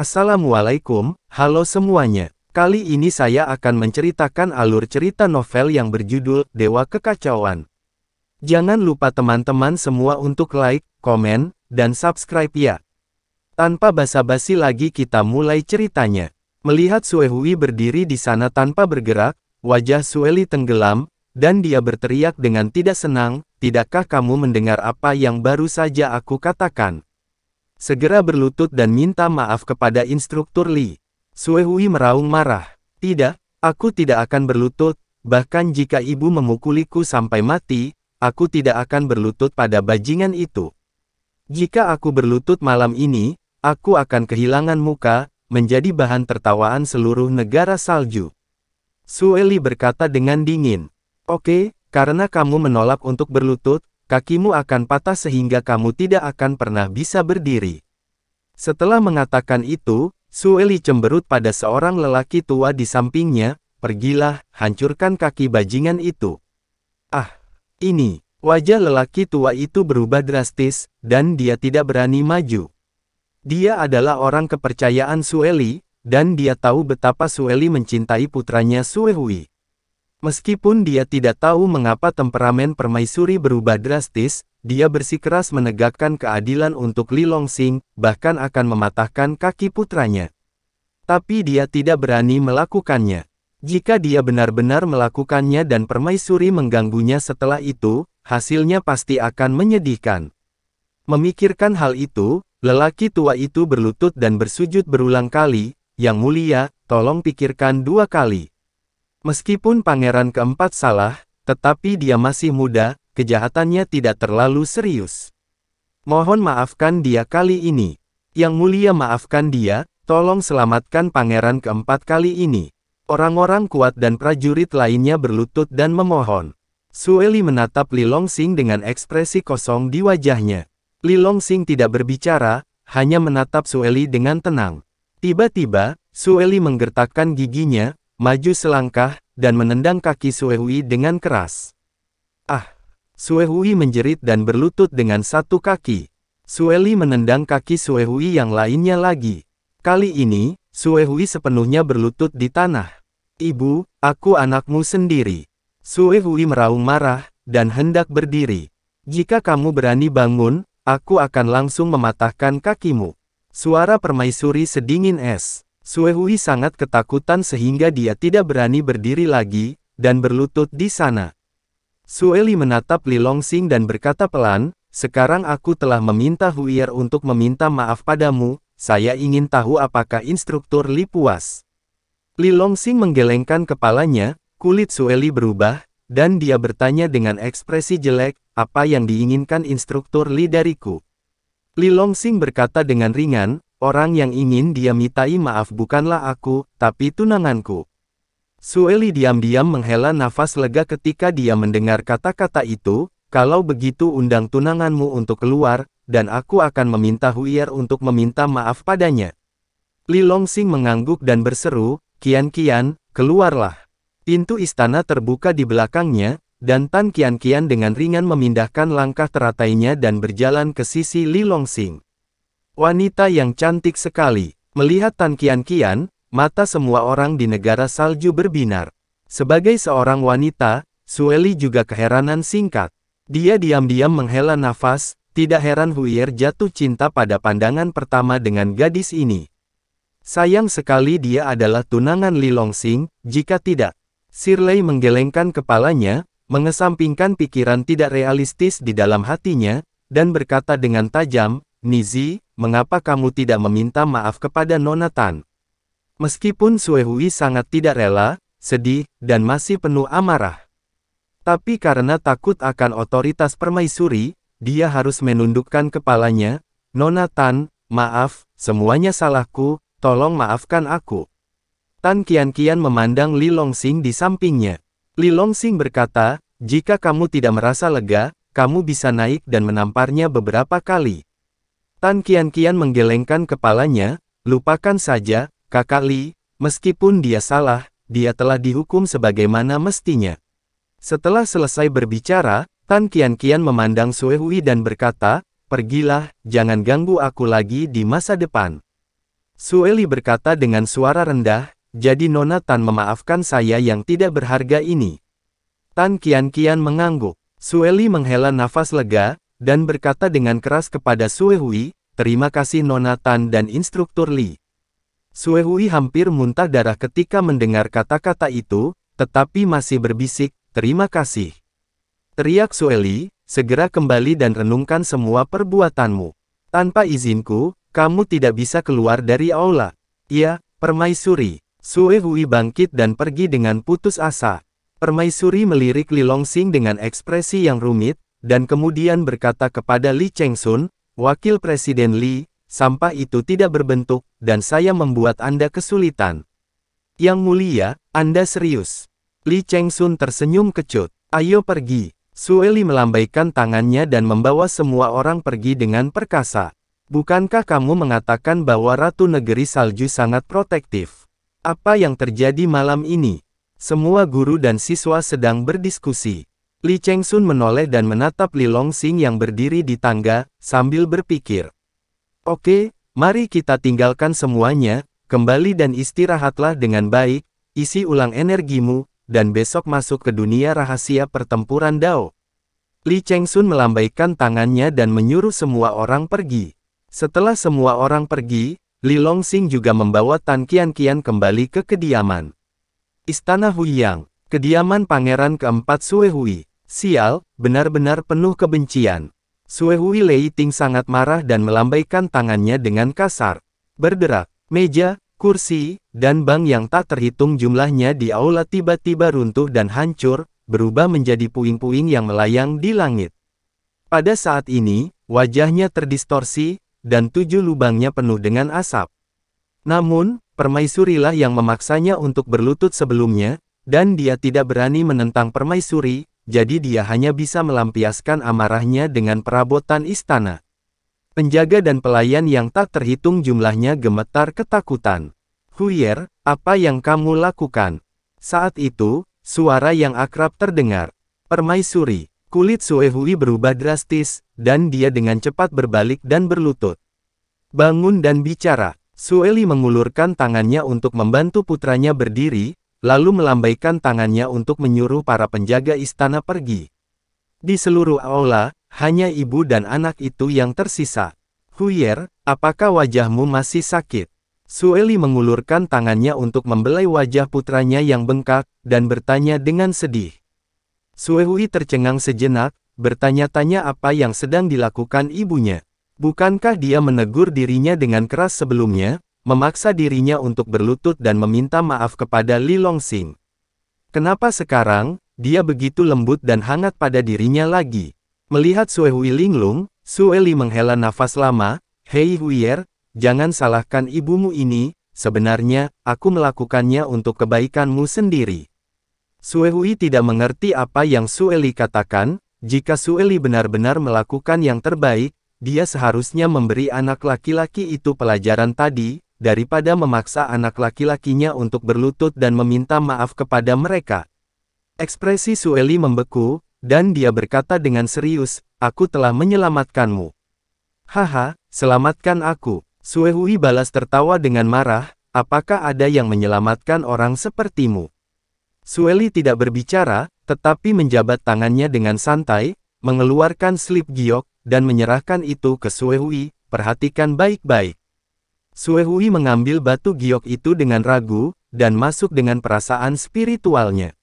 Assalamualaikum, halo semuanya. Kali ini saya akan menceritakan alur cerita novel yang berjudul Dewa Kekacauan. Jangan lupa teman-teman semua untuk like, komen, dan subscribe ya. Tanpa basa-basi lagi kita mulai ceritanya. Melihat Suehui berdiri di sana tanpa bergerak, wajah Sueli tenggelam, dan dia berteriak dengan tidak senang, tidakkah kamu mendengar apa yang baru saja aku katakan? Segera berlutut dan minta maaf kepada instruktur Li. Suehui meraung marah. Tidak, aku tidak akan berlutut, bahkan jika ibu memukuliku sampai mati, aku tidak akan berlutut pada bajingan itu. Jika aku berlutut malam ini, aku akan kehilangan muka, menjadi bahan tertawaan seluruh negara salju. Sueli berkata dengan dingin. Oke, okay, karena kamu menolak untuk berlutut, kakimu akan patah sehingga kamu tidak akan pernah bisa berdiri. Setelah mengatakan itu, Sueli cemberut pada seorang lelaki tua di sampingnya, pergilah, hancurkan kaki bajingan itu. Ah, ini, wajah lelaki tua itu berubah drastis, dan dia tidak berani maju. Dia adalah orang kepercayaan Sueli, dan dia tahu betapa Sueli mencintai putranya Suehui. Meskipun dia tidak tahu mengapa temperamen permaisuri berubah drastis, dia bersikeras menegakkan keadilan untuk Li Longxing, bahkan akan mematahkan kaki putranya. Tapi dia tidak berani melakukannya. Jika dia benar-benar melakukannya dan permaisuri mengganggunya setelah itu, hasilnya pasti akan menyedihkan. Memikirkan hal itu, lelaki tua itu berlutut dan bersujud berulang kali, Yang mulia, tolong pikirkan dua kali. Meskipun pangeran keempat salah, tetapi dia masih muda, kejahatannya tidak terlalu serius. Mohon maafkan dia kali ini. Yang mulia maafkan dia, tolong selamatkan pangeran keempat kali ini. Orang-orang kuat dan prajurit lainnya berlutut dan memohon. Sueli menatap Li Longxing dengan ekspresi kosong di wajahnya. Li Longxing tidak berbicara, hanya menatap Sueli dengan tenang. Tiba-tiba, Sueli menggertakkan giginya, maju selangkah, dan menendang kaki Suehui dengan keras. Ah! Suehui menjerit dan berlutut dengan satu kaki. Sueli menendang kaki Suehui yang lainnya lagi. Kali ini, Suehui sepenuhnya berlutut di tanah. Ibu, aku anakmu sendiri. Suehui meraung marah, dan hendak berdiri. Jika kamu berani bangun, aku akan langsung mematahkan kakimu. Suara permaisuri sedingin es. Suehui sangat ketakutan sehingga dia tidak berani berdiri lagi, dan berlutut di sana. Sueli menatap Li Longxing dan berkata pelan, sekarang aku telah meminta Huier untuk meminta maaf padamu, saya ingin tahu apakah instruktur Li puas. Li Longxing menggelengkan kepalanya, kulit Sueli berubah, dan dia bertanya dengan ekspresi jelek, apa yang diinginkan instruktur Li dariku. Li Longxing berkata dengan ringan, Orang yang ingin dia mintai maaf bukanlah aku, tapi tunanganku. Sueli diam-diam menghela nafas lega ketika dia mendengar kata-kata itu, kalau begitu undang tunanganmu untuk keluar, dan aku akan meminta Huier untuk meminta maaf padanya. Li Longxing mengangguk dan berseru, Kian Kian, keluarlah. Pintu istana terbuka di belakangnya, dan Tan Kian Kian dengan ringan memindahkan langkah teratainya dan berjalan ke sisi Li Longxing. Wanita yang cantik sekali. Melihat Tan Kian Kian, mata semua orang di negara salju berbinar. Sebagai seorang wanita, Sueli juga keheranan singkat. Dia diam-diam menghela nafas, tidak heran Huier jatuh cinta pada pandangan pertama dengan gadis ini. Sayang sekali dia adalah tunangan Li Longxing, jika tidak. Sirley menggelengkan kepalanya, mengesampingkan pikiran tidak realistis di dalam hatinya, dan berkata dengan tajam, Nizi, mengapa kamu tidak meminta maaf kepada Nona Tan? Meskipun Suehui sangat tidak rela, sedih, dan masih penuh amarah. Tapi karena takut akan otoritas permaisuri, dia harus menundukkan kepalanya, Nona Tan, maaf, semuanya salahku, tolong maafkan aku. Tan Kian-Kian memandang Li Longxing di sampingnya. Li Longxing berkata, jika kamu tidak merasa lega, kamu bisa naik dan menamparnya beberapa kali. Tan Kian-Kian menggelengkan kepalanya, lupakan saja, kakak Li, meskipun dia salah, dia telah dihukum sebagaimana mestinya. Setelah selesai berbicara, Tan Kian-Kian memandang Suehui dan berkata, Pergilah, jangan ganggu aku lagi di masa depan. Sueli berkata dengan suara rendah, jadi Nona Tan memaafkan saya yang tidak berharga ini. Tan Kian-Kian mengangguk. Sueli menghela nafas lega, dan berkata dengan keras kepada Suehui, terima kasih Nona Tan dan Instruktur Li. Suehui hampir muntah darah ketika mendengar kata-kata itu, tetapi masih berbisik, terima kasih. Teriak Li, segera kembali dan renungkan semua perbuatanmu. Tanpa izinku, kamu tidak bisa keluar dari aula. Iya, permaisuri. Suehui bangkit dan pergi dengan putus asa. Permaisuri melirik Li Longxing dengan ekspresi yang rumit, dan kemudian berkata kepada Li Chengsun, Wakil Presiden Li, sampah itu tidak berbentuk, dan saya membuat Anda kesulitan. Yang mulia, Anda serius. Li Chengsun tersenyum kecut. Ayo pergi. Sueli melambaikan tangannya dan membawa semua orang pergi dengan perkasa. Bukankah kamu mengatakan bahwa Ratu Negeri Salju sangat protektif? Apa yang terjadi malam ini? Semua guru dan siswa sedang berdiskusi. Li Chengsun menoleh dan menatap Li Longxing yang berdiri di tangga, sambil berpikir. Oke, mari kita tinggalkan semuanya, kembali dan istirahatlah dengan baik, isi ulang energimu, dan besok masuk ke dunia rahasia pertempuran Dao. Li Chengsun melambaikan tangannya dan menyuruh semua orang pergi. Setelah semua orang pergi, Li Longxing juga membawa Tan Qian-Qian kembali ke kediaman. Istana Huyang, kediaman pangeran keempat Suehui. Hui. Sial, benar-benar penuh kebencian. Suehui Lei Ting sangat marah dan melambaikan tangannya dengan kasar. Berderak, meja, kursi, dan bang yang tak terhitung jumlahnya di aula tiba-tiba runtuh dan hancur, berubah menjadi puing-puing yang melayang di langit. Pada saat ini, wajahnya terdistorsi, dan tujuh lubangnya penuh dengan asap. Namun, permaisurilah yang memaksanya untuk berlutut sebelumnya, dan dia tidak berani menentang permaisuri, jadi dia hanya bisa melampiaskan amarahnya dengan perabotan istana. Penjaga dan pelayan yang tak terhitung jumlahnya gemetar ketakutan. Huyer, apa yang kamu lakukan? Saat itu, suara yang akrab terdengar. Permaisuri, kulit Suehui berubah drastis, dan dia dengan cepat berbalik dan berlutut. Bangun dan bicara, Sueli mengulurkan tangannya untuk membantu putranya berdiri, lalu melambaikan tangannya untuk menyuruh para penjaga istana pergi. Di seluruh aula, hanya ibu dan anak itu yang tersisa. Huyer, apakah wajahmu masih sakit? Sueli mengulurkan tangannya untuk membelai wajah putranya yang bengkak, dan bertanya dengan sedih. Suehui tercengang sejenak, bertanya-tanya apa yang sedang dilakukan ibunya. Bukankah dia menegur dirinya dengan keras sebelumnya? memaksa dirinya untuk berlutut dan meminta maaf kepada Li Longxing. Kenapa sekarang, dia begitu lembut dan hangat pada dirinya lagi? Melihat Sue Hui linglung, Sue Li menghela nafas lama, Hei Huier, jangan salahkan ibumu ini, sebenarnya, aku melakukannya untuk kebaikanmu sendiri. Sue Hui tidak mengerti apa yang Sue Li katakan, jika Sue Li benar-benar melakukan yang terbaik, dia seharusnya memberi anak laki-laki itu pelajaran tadi, daripada memaksa anak laki-lakinya untuk berlutut dan meminta maaf kepada mereka. Ekspresi Sueli membeku, dan dia berkata dengan serius, aku telah menyelamatkanmu. Haha, selamatkan aku. Suehui balas tertawa dengan marah, apakah ada yang menyelamatkan orang sepertimu? Sueli tidak berbicara, tetapi menjabat tangannya dengan santai, mengeluarkan slip giok, dan menyerahkan itu ke Suehui, perhatikan baik-baik. Suehui mengambil batu giok itu dengan ragu, dan masuk dengan perasaan spiritualnya.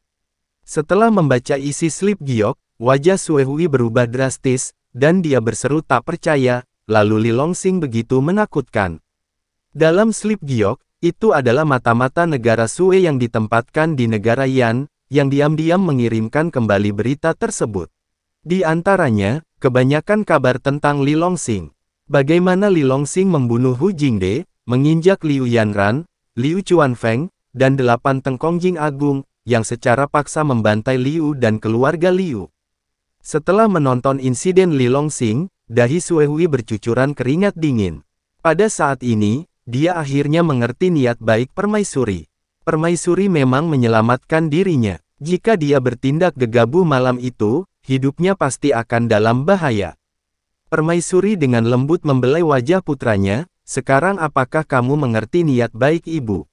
Setelah membaca isi slip giok, wajah Suehui berubah drastis, dan dia berseru tak percaya, lalu Li Longxing begitu menakutkan. Dalam slip giok, itu adalah mata-mata negara Sue yang ditempatkan di negara Yan, yang diam-diam mengirimkan kembali berita tersebut. Di antaranya, kebanyakan kabar tentang Li Longxing. Bagaimana Li Longxing membunuh Hu Jingde, menginjak Liu Yanran, Liu Chuanfeng, dan delapan tengkongjing agung, yang secara paksa membantai Liu dan keluarga Liu. Setelah menonton insiden Li Longxing, dahi Suehui bercucuran keringat dingin. Pada saat ini, dia akhirnya mengerti niat baik permaisuri. Permaisuri memang menyelamatkan dirinya. Jika dia bertindak gegabah malam itu, hidupnya pasti akan dalam bahaya. Permaisuri dengan lembut membelai wajah putranya, sekarang apakah kamu mengerti niat baik ibu?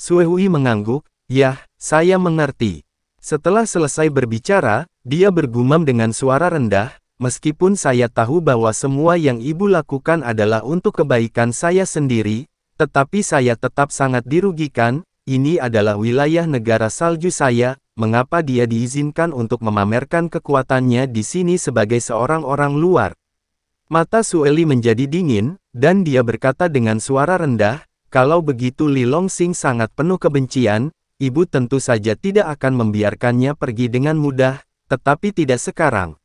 Suehui mengangguk, yah, saya mengerti. Setelah selesai berbicara, dia bergumam dengan suara rendah, meskipun saya tahu bahwa semua yang ibu lakukan adalah untuk kebaikan saya sendiri, tetapi saya tetap sangat dirugikan, ini adalah wilayah negara salju saya, mengapa dia diizinkan untuk memamerkan kekuatannya di sini sebagai seorang orang luar? Mata Sueli menjadi dingin, dan dia berkata dengan suara rendah, kalau begitu Li Longsing sangat penuh kebencian, ibu tentu saja tidak akan membiarkannya pergi dengan mudah, tetapi tidak sekarang.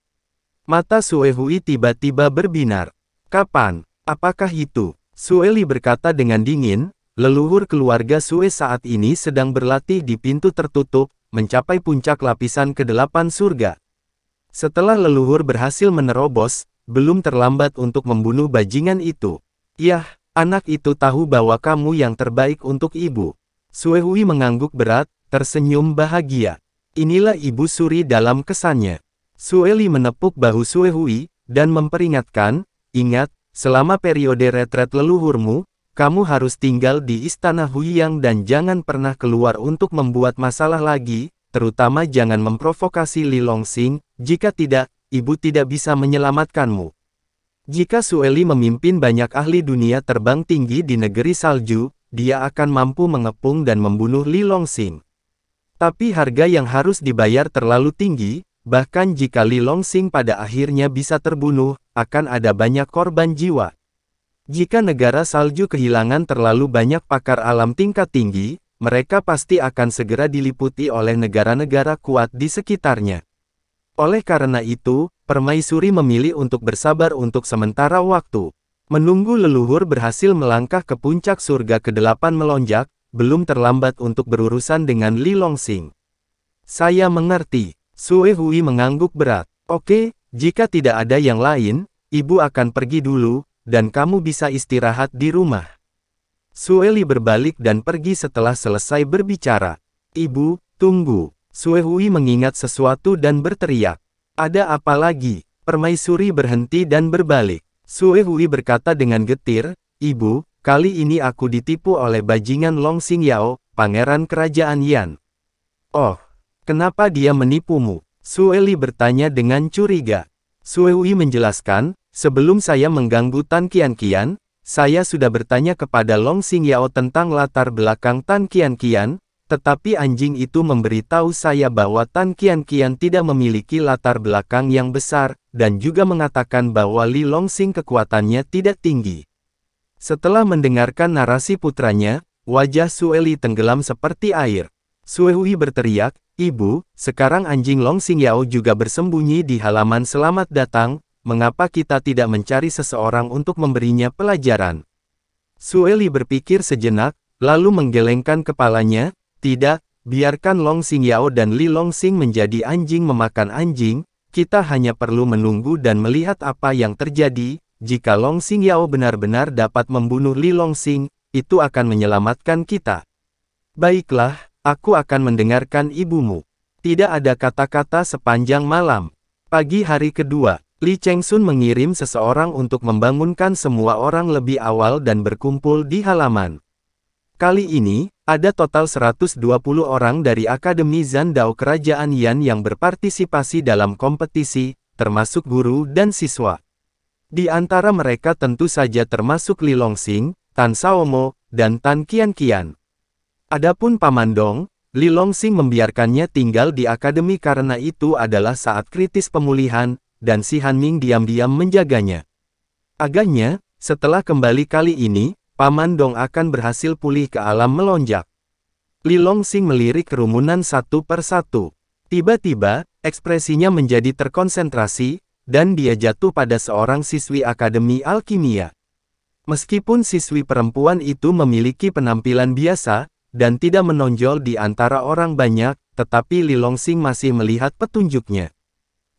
Mata Suehui tiba-tiba berbinar. Kapan? Apakah itu? Sueli berkata dengan dingin, leluhur keluarga Sue saat ini sedang berlatih di pintu tertutup, mencapai puncak lapisan ke-8 surga. Setelah leluhur berhasil menerobos, belum terlambat untuk membunuh bajingan itu. Yah, anak itu tahu bahwa kamu yang terbaik untuk ibu. Suehui mengangguk berat, tersenyum bahagia. Inilah ibu suri dalam kesannya. Sueli menepuk bahu Suehui, dan memperingatkan, ingat, selama periode retret leluhurmu, kamu harus tinggal di Istana Huiyang dan jangan pernah keluar untuk membuat masalah lagi, terutama jangan memprovokasi Li Longxing. jika tidak, ibu tidak bisa menyelamatkanmu. Jika Sueli memimpin banyak ahli dunia terbang tinggi di negeri salju, dia akan mampu mengepung dan membunuh Li Longxing. Tapi harga yang harus dibayar terlalu tinggi, bahkan jika Li Longxing pada akhirnya bisa terbunuh, akan ada banyak korban jiwa. Jika negara salju kehilangan terlalu banyak pakar alam tingkat tinggi, mereka pasti akan segera diliputi oleh negara-negara kuat di sekitarnya. Oleh karena itu, permaisuri memilih untuk bersabar untuk sementara waktu. Menunggu leluhur berhasil melangkah ke puncak surga ke-8 melonjak, belum terlambat untuk berurusan dengan Li Longxing. Saya mengerti. Sue Hui mengangguk berat. Oke, jika tidak ada yang lain, ibu akan pergi dulu, dan kamu bisa istirahat di rumah. Sueli berbalik dan pergi setelah selesai berbicara. Ibu, tunggu. Suehui mengingat sesuatu dan berteriak. Ada apa lagi? Permaisuri berhenti dan berbalik. Suehui berkata dengan getir, Ibu, kali ini aku ditipu oleh bajingan Long Xing Yao, pangeran kerajaan Yan. Oh, kenapa dia menipumu? Sue Li bertanya dengan curiga. Suehui menjelaskan, sebelum saya mengganggu Tan Kian Kian, saya sudah bertanya kepada Long Xing Yao tentang latar belakang Tan Kian Kian, tetapi anjing itu memberitahu saya bahwa Tan Kian Kian tidak memiliki latar belakang yang besar, dan juga mengatakan bahwa Li Longxing kekuatannya tidak tinggi. Setelah mendengarkan narasi putranya, wajah Sueli tenggelam seperti air. Suehui berteriak, Ibu, sekarang anjing Longxing Yao juga bersembunyi di halaman selamat datang, mengapa kita tidak mencari seseorang untuk memberinya pelajaran? Sueli berpikir sejenak, lalu menggelengkan kepalanya, tidak, biarkan Long Xing Yao dan Li Long Xing menjadi anjing memakan anjing, kita hanya perlu menunggu dan melihat apa yang terjadi, jika Long Xing Yao benar-benar dapat membunuh Li Long Xing, itu akan menyelamatkan kita. Baiklah, aku akan mendengarkan ibumu. Tidak ada kata-kata sepanjang malam. Pagi hari kedua, Li Cheng Sun mengirim seseorang untuk membangunkan semua orang lebih awal dan berkumpul di halaman. Kali ini, ada total 120 orang dari Akademi Zandao Kerajaan Yan yang berpartisipasi dalam kompetisi, termasuk guru dan siswa. Di antara mereka tentu saja termasuk Li Longxing, Tan Saomo, dan Tan Kian Kian. Adapun Paman Dong, Li Longxing membiarkannya tinggal di akademi karena itu adalah saat kritis pemulihan, dan si Han Ming diam-diam menjaganya. Agaknya, setelah kembali kali ini, Paman Dong akan berhasil pulih ke alam melonjak. Li Longxing melirik kerumunan satu per satu. Tiba-tiba, ekspresinya menjadi terkonsentrasi, dan dia jatuh pada seorang siswi Akademi Alkimia. Meskipun siswi perempuan itu memiliki penampilan biasa, dan tidak menonjol di antara orang banyak, tetapi Li Longxing masih melihat petunjuknya.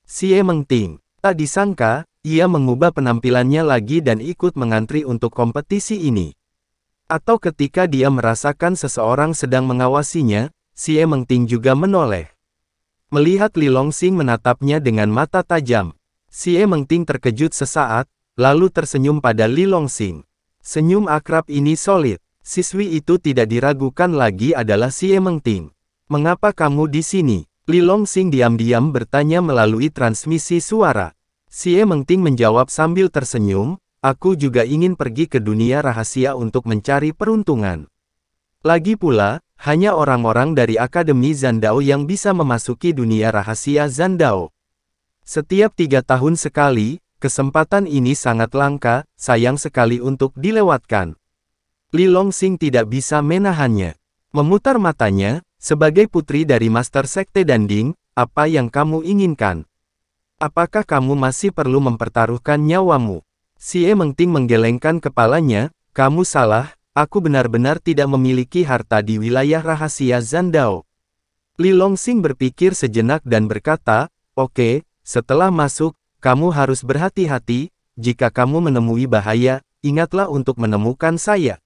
Xie Mengting, tak disangka, ia mengubah penampilannya lagi dan ikut mengantri untuk kompetisi ini. Atau ketika dia merasakan seseorang sedang mengawasinya, Xie Mengting juga menoleh. Melihat Li Longxing menatapnya dengan mata tajam, Xie Mengting terkejut sesaat, lalu tersenyum pada Li Longxing. Senyum akrab ini solid. Siswi itu tidak diragukan lagi adalah Xie Mengting. Mengapa kamu di sini? Li Longxing diam-diam bertanya melalui transmisi suara. Xie Mengting menjawab sambil tersenyum, aku juga ingin pergi ke dunia rahasia untuk mencari peruntungan. Lagi pula, hanya orang-orang dari Akademi Zandao yang bisa memasuki dunia rahasia Zandao. Setiap tiga tahun sekali, kesempatan ini sangat langka, sayang sekali untuk dilewatkan. Li Longxing tidak bisa menahannya. Memutar matanya, sebagai putri dari Master Sekte Danding, apa yang kamu inginkan? Apakah kamu masih perlu mempertaruhkan nyawamu? Xie Mengting menggelengkan kepalanya, kamu salah, aku benar-benar tidak memiliki harta di wilayah rahasia Zandao. Li Longxing berpikir sejenak dan berkata, Oke, okay, setelah masuk, kamu harus berhati-hati, jika kamu menemui bahaya, ingatlah untuk menemukan saya.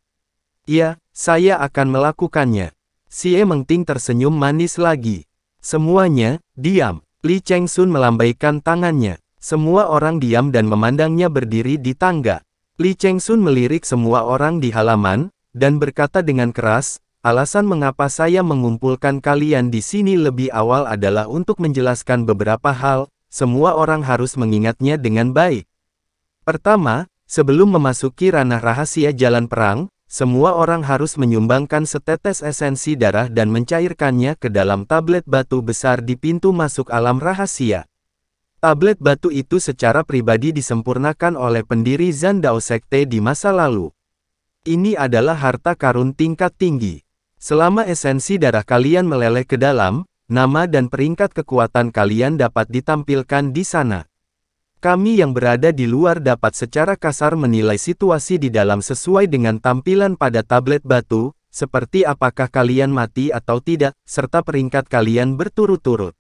Iya, saya akan melakukannya. Xie Mengting tersenyum manis lagi. Semuanya, diam. Li Chengsun melambaikan tangannya. Semua orang diam dan memandangnya berdiri di tangga. Li Chengsun melirik semua orang di halaman, dan berkata dengan keras, alasan mengapa saya mengumpulkan kalian di sini lebih awal adalah untuk menjelaskan beberapa hal, semua orang harus mengingatnya dengan baik. Pertama, sebelum memasuki ranah rahasia jalan perang, semua orang harus menyumbangkan setetes esensi darah dan mencairkannya ke dalam tablet batu besar di pintu masuk alam rahasia. Tablet batu itu secara pribadi disempurnakan oleh pendiri Zandao Sekte di masa lalu. Ini adalah harta karun tingkat tinggi. Selama esensi darah kalian meleleh ke dalam, nama dan peringkat kekuatan kalian dapat ditampilkan di sana. Kami yang berada di luar dapat secara kasar menilai situasi di dalam sesuai dengan tampilan pada tablet batu, seperti apakah kalian mati atau tidak, serta peringkat kalian berturut-turut.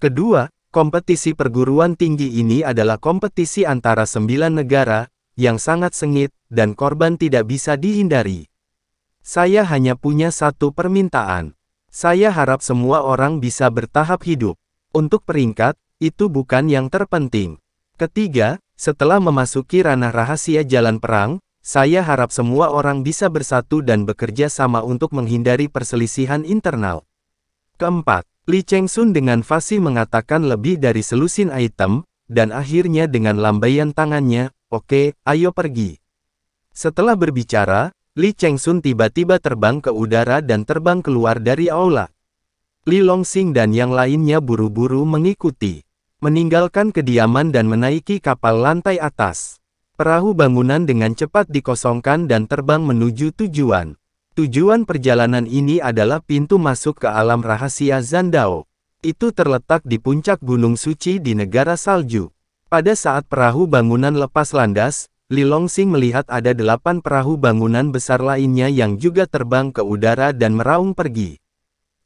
Kedua, kompetisi perguruan tinggi ini adalah kompetisi antara sembilan negara, yang sangat sengit, dan korban tidak bisa dihindari. Saya hanya punya satu permintaan. Saya harap semua orang bisa bertahap hidup. Untuk peringkat, itu bukan yang terpenting. Ketiga, setelah memasuki ranah rahasia jalan perang, saya harap semua orang bisa bersatu dan bekerja sama untuk menghindari perselisihan internal. Keempat, Li Chengsun dengan fasih mengatakan lebih dari selusin item, dan akhirnya dengan lambaian tangannya, oke, okay, ayo pergi. Setelah berbicara, Li Chengsun tiba-tiba terbang ke udara dan terbang keluar dari aula. Li Longxing dan yang lainnya buru-buru mengikuti meninggalkan kediaman dan menaiki kapal lantai atas. Perahu bangunan dengan cepat dikosongkan dan terbang menuju tujuan. Tujuan perjalanan ini adalah pintu masuk ke alam rahasia Zandao. Itu terletak di puncak Gunung Suci di negara salju. Pada saat perahu bangunan lepas landas, Li Longxing melihat ada delapan perahu bangunan besar lainnya yang juga terbang ke udara dan meraung pergi.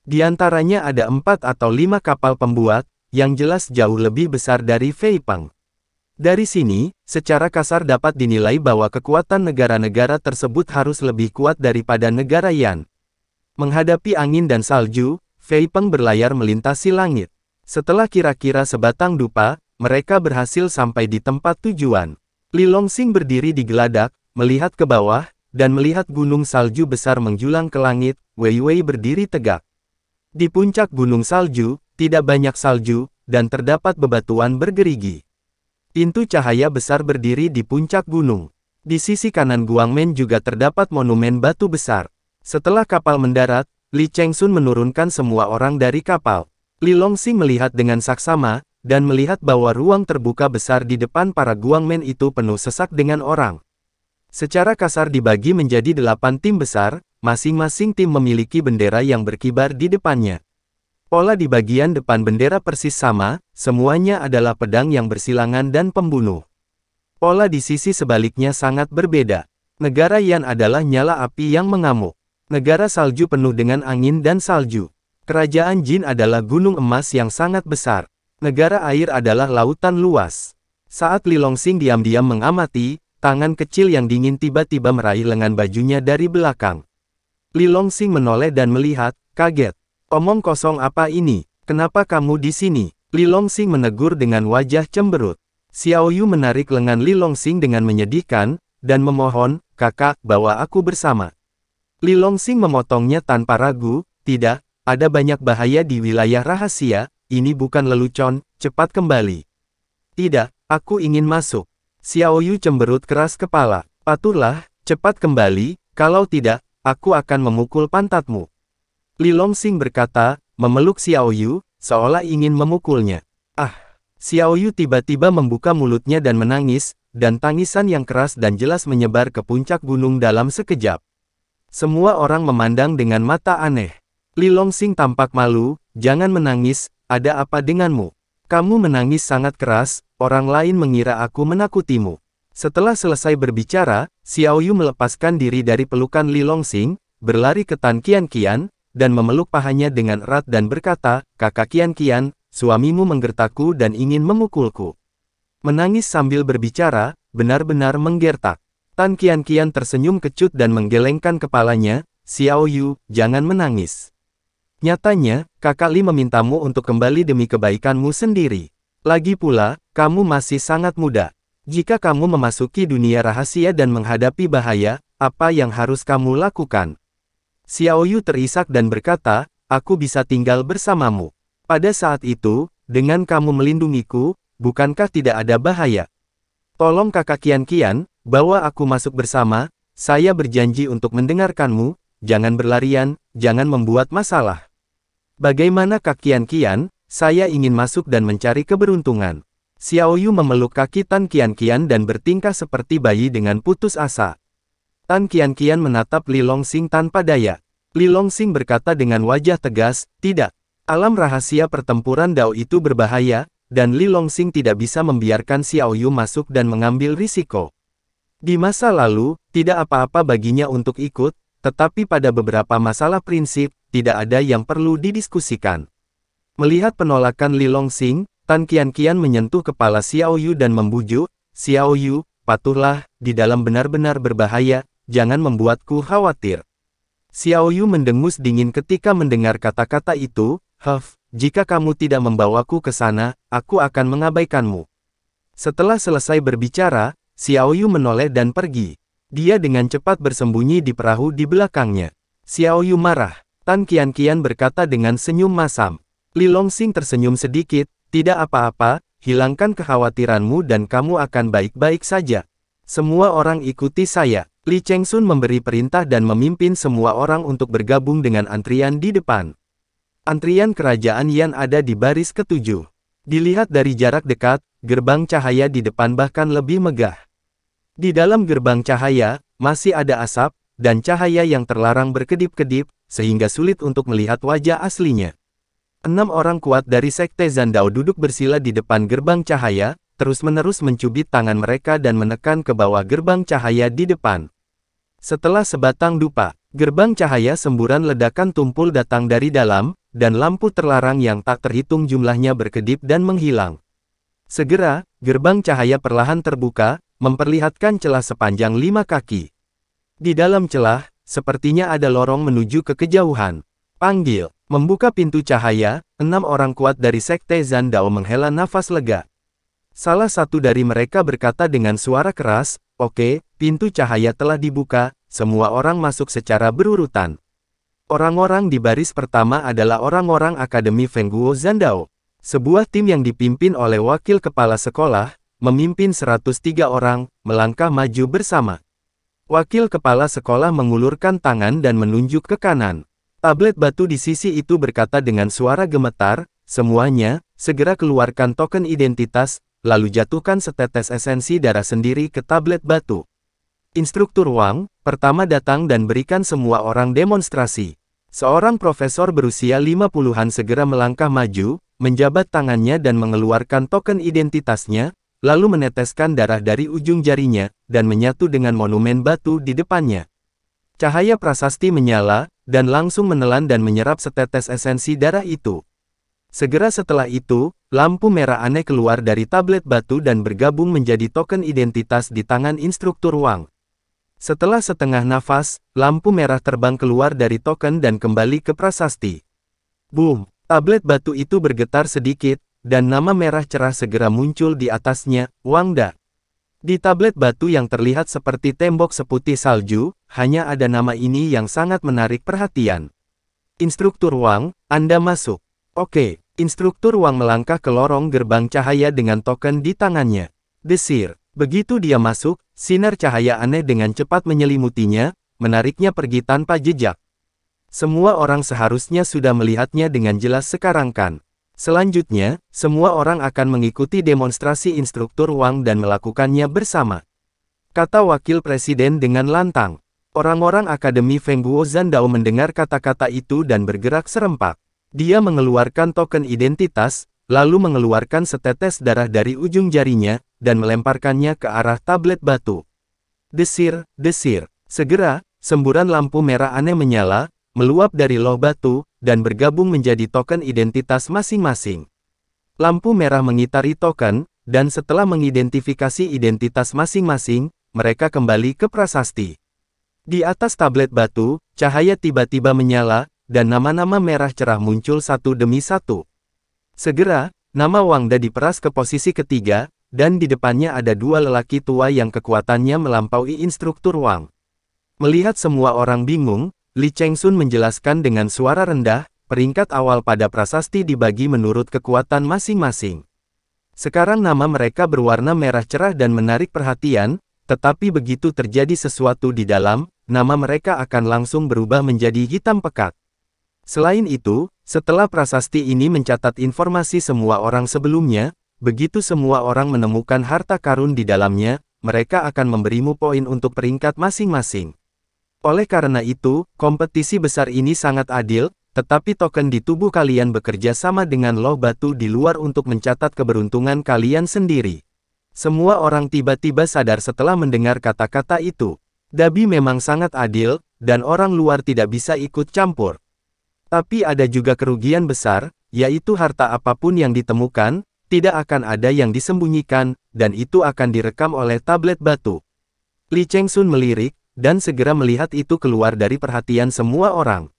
Di antaranya ada empat atau lima kapal pembuat, yang jelas jauh lebih besar dari Fei Pang. Dari sini, secara kasar dapat dinilai bahwa kekuatan negara-negara tersebut harus lebih kuat daripada negara Yan. Menghadapi angin dan salju, Fei Peng berlayar melintasi langit. Setelah kira-kira sebatang dupa, mereka berhasil sampai di tempat tujuan. Li Longxing berdiri di geladak, melihat ke bawah, dan melihat gunung salju besar menjulang ke langit, Wei Wei berdiri tegak. Di puncak gunung salju, tidak banyak salju, dan terdapat bebatuan bergerigi. Pintu cahaya besar berdiri di puncak gunung. Di sisi kanan Guangmen juga terdapat monumen batu besar. Setelah kapal mendarat, Li Chengsun menurunkan semua orang dari kapal. Li Longsi melihat dengan saksama, dan melihat bahwa ruang terbuka besar di depan para Guangmen itu penuh sesak dengan orang. Secara kasar dibagi menjadi delapan tim besar, masing-masing tim memiliki bendera yang berkibar di depannya. Pola di bagian depan bendera persis sama, semuanya adalah pedang yang bersilangan dan pembunuh. Pola di sisi sebaliknya sangat berbeda. Negara Yan adalah nyala api yang mengamuk. Negara salju penuh dengan angin dan salju. Kerajaan Jin adalah gunung emas yang sangat besar. Negara air adalah lautan luas. Saat Li Longxing diam-diam mengamati, tangan kecil yang dingin tiba-tiba meraih lengan bajunya dari belakang. Li Longxing menoleh dan melihat, kaget. Omong kosong apa ini? Kenapa kamu di sini? Li Longxing menegur dengan wajah cemberut. Xiao Yu menarik lengan Li Longxing dengan menyedihkan, dan memohon, kakak, bawa aku bersama. Li Longxing memotongnya tanpa ragu, tidak, ada banyak bahaya di wilayah rahasia, ini bukan lelucon, cepat kembali. Tidak, aku ingin masuk. Xiao Yu cemberut keras kepala. Patuhlah, cepat kembali, kalau tidak, aku akan memukul pantatmu. Li Longxing berkata, memeluk Xiao Yu, seolah ingin memukulnya. Ah! Xiao Yu tiba-tiba membuka mulutnya dan menangis, dan tangisan yang keras dan jelas menyebar ke puncak gunung dalam sekejap. Semua orang memandang dengan mata aneh. Li Longxing tampak malu, jangan menangis, ada apa denganmu? Kamu menangis sangat keras, orang lain mengira aku menakutimu. Setelah selesai berbicara, Xiao Yu melepaskan diri dari pelukan Li Longxing, berlari ke Tan Kian Kian, dan memeluk pahanya dengan erat dan berkata, Kakak Kian Kian, suamimu menggertakku dan ingin memukulku. Menangis sambil berbicara, benar-benar menggertak. Tan Kian Kian tersenyum kecut dan menggelengkan kepalanya, Xiao Yu, jangan menangis. Nyatanya, kakak Li memintamu untuk kembali demi kebaikanmu sendiri. Lagi pula, kamu masih sangat muda. Jika kamu memasuki dunia rahasia dan menghadapi bahaya, apa yang harus kamu lakukan? Xiaoyu terisak dan berkata, aku bisa tinggal bersamamu. Pada saat itu, dengan kamu melindungiku, bukankah tidak ada bahaya? Tolong kakak Kian Kian, bawa aku masuk bersama, saya berjanji untuk mendengarkanmu, jangan berlarian, jangan membuat masalah. Bagaimana kak Kian Kian, saya ingin masuk dan mencari keberuntungan. Xiaoyu memeluk kaki Tan Kian Kian dan bertingkah seperti bayi dengan putus asa. Tan Kian Kian menatap Li Longxing tanpa daya. Li Longxing berkata dengan wajah tegas, tidak. Alam rahasia pertempuran Dao itu berbahaya, dan Li Longxing tidak bisa membiarkan Xiao Yu masuk dan mengambil risiko. Di masa lalu, tidak apa-apa baginya untuk ikut, tetapi pada beberapa masalah prinsip, tidak ada yang perlu didiskusikan. Melihat penolakan Li Longxing, Tan Kian Kian menyentuh kepala Xiao Yu dan membujuk, Xiao Yu, patuhlah, di dalam benar-benar berbahaya, jangan membuatku khawatir. Xiaoyu mendengus dingin ketika mendengar kata-kata itu, Huff, jika kamu tidak membawaku ke sana, aku akan mengabaikanmu. Setelah selesai berbicara, Xiaoyu menoleh dan pergi. Dia dengan cepat bersembunyi di perahu di belakangnya. Xiaoyu marah. Tan Kian berkata dengan senyum masam. Li Longxing tersenyum sedikit, tidak apa-apa, hilangkan kekhawatiranmu dan kamu akan baik-baik saja. Semua orang ikuti saya. Li Chengsun memberi perintah dan memimpin semua orang untuk bergabung dengan antrian di depan. Antrian kerajaan Yan ada di baris ketujuh. Dilihat dari jarak dekat, gerbang cahaya di depan bahkan lebih megah. Di dalam gerbang cahaya, masih ada asap, dan cahaya yang terlarang berkedip-kedip, sehingga sulit untuk melihat wajah aslinya. Enam orang kuat dari Sekte Zandao duduk bersila di depan gerbang cahaya, terus-menerus mencubit tangan mereka dan menekan ke bawah gerbang cahaya di depan. Setelah sebatang dupa, gerbang cahaya semburan ledakan tumpul datang dari dalam, dan lampu terlarang yang tak terhitung jumlahnya berkedip dan menghilang. Segera, gerbang cahaya perlahan terbuka, memperlihatkan celah sepanjang lima kaki. Di dalam celah, sepertinya ada lorong menuju ke kejauhan. Panggil, membuka pintu cahaya, enam orang kuat dari Sekte Zandao menghela nafas lega. Salah satu dari mereka berkata dengan suara keras, Oke, pintu cahaya telah dibuka, semua orang masuk secara berurutan. Orang-orang di baris pertama adalah orang-orang Akademi Fengguo Zandao, sebuah tim yang dipimpin oleh wakil kepala sekolah, memimpin 103 orang, melangkah maju bersama. Wakil kepala sekolah mengulurkan tangan dan menunjuk ke kanan. Tablet batu di sisi itu berkata dengan suara gemetar, semuanya, segera keluarkan token identitas, lalu jatuhkan setetes esensi darah sendiri ke tablet batu. Instruktur Wang, pertama datang dan berikan semua orang demonstrasi. Seorang profesor berusia 50-an segera melangkah maju, menjabat tangannya dan mengeluarkan token identitasnya, lalu meneteskan darah dari ujung jarinya, dan menyatu dengan monumen batu di depannya. Cahaya prasasti menyala, dan langsung menelan dan menyerap setetes esensi darah itu. Segera setelah itu, lampu merah aneh keluar dari tablet batu dan bergabung menjadi token identitas di tangan instruktur Wang. Setelah setengah nafas, lampu merah terbang keluar dari token dan kembali ke prasasti. Boom! Tablet batu itu bergetar sedikit, dan nama merah cerah segera muncul di atasnya, Wangda. Di tablet batu yang terlihat seperti tembok seputih salju, hanya ada nama ini yang sangat menarik perhatian. Instruktur Wang, Anda masuk. Oke, Instruktur Wang melangkah ke lorong gerbang cahaya dengan token di tangannya. Desir, Begitu dia masuk, sinar cahaya aneh dengan cepat menyelimutinya, menariknya pergi tanpa jejak. Semua orang seharusnya sudah melihatnya dengan jelas sekarang kan. Selanjutnya, semua orang akan mengikuti demonstrasi instruktur Wang dan melakukannya bersama. Kata wakil presiden dengan lantang. Orang-orang Akademi Guo Zandao mendengar kata-kata itu dan bergerak serempak. Dia mengeluarkan token identitas, lalu mengeluarkan setetes darah dari ujung jarinya, dan melemparkannya ke arah tablet batu. Desir, desir. Segera, semburan lampu merah aneh menyala, meluap dari loh batu, dan bergabung menjadi token identitas masing-masing. Lampu merah mengitari token, dan setelah mengidentifikasi identitas masing-masing, mereka kembali ke prasasti. Di atas tablet batu, cahaya tiba-tiba menyala, dan nama-nama merah cerah muncul satu demi satu. Segera, nama Wangda diperas ke posisi ketiga, dan di depannya ada dua lelaki tua yang kekuatannya melampaui instruktur Wang. Melihat semua orang bingung, Li Chengsun menjelaskan dengan suara rendah, peringkat awal pada prasasti dibagi menurut kekuatan masing-masing. Sekarang nama mereka berwarna merah cerah dan menarik perhatian, tetapi begitu terjadi sesuatu di dalam, nama mereka akan langsung berubah menjadi hitam pekat. Selain itu, setelah prasasti ini mencatat informasi semua orang sebelumnya, begitu semua orang menemukan harta karun di dalamnya, mereka akan memberimu poin untuk peringkat masing-masing. Oleh karena itu, kompetisi besar ini sangat adil, tetapi token di tubuh kalian bekerja sama dengan loh batu di luar untuk mencatat keberuntungan kalian sendiri. Semua orang tiba-tiba sadar setelah mendengar kata-kata itu. Dabi memang sangat adil, dan orang luar tidak bisa ikut campur. Tapi ada juga kerugian besar, yaitu harta apapun yang ditemukan, tidak akan ada yang disembunyikan, dan itu akan direkam oleh tablet batu. Li Chengsun melirik, dan segera melihat itu keluar dari perhatian semua orang.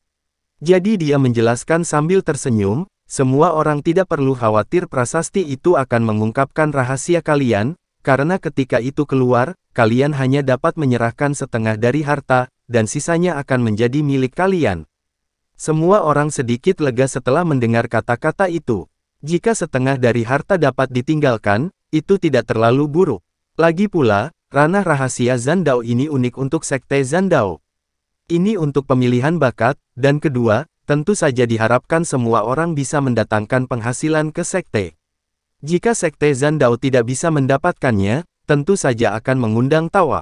Jadi dia menjelaskan sambil tersenyum, semua orang tidak perlu khawatir prasasti itu akan mengungkapkan rahasia kalian, karena ketika itu keluar, kalian hanya dapat menyerahkan setengah dari harta, dan sisanya akan menjadi milik kalian. Semua orang sedikit lega setelah mendengar kata-kata itu. Jika setengah dari harta dapat ditinggalkan, itu tidak terlalu buruk. Lagi pula, ranah rahasia Zandao ini unik untuk sekte Zandao. Ini untuk pemilihan bakat, dan kedua, tentu saja diharapkan semua orang bisa mendatangkan penghasilan ke sekte. Jika sekte Zandao tidak bisa mendapatkannya, tentu saja akan mengundang tawa.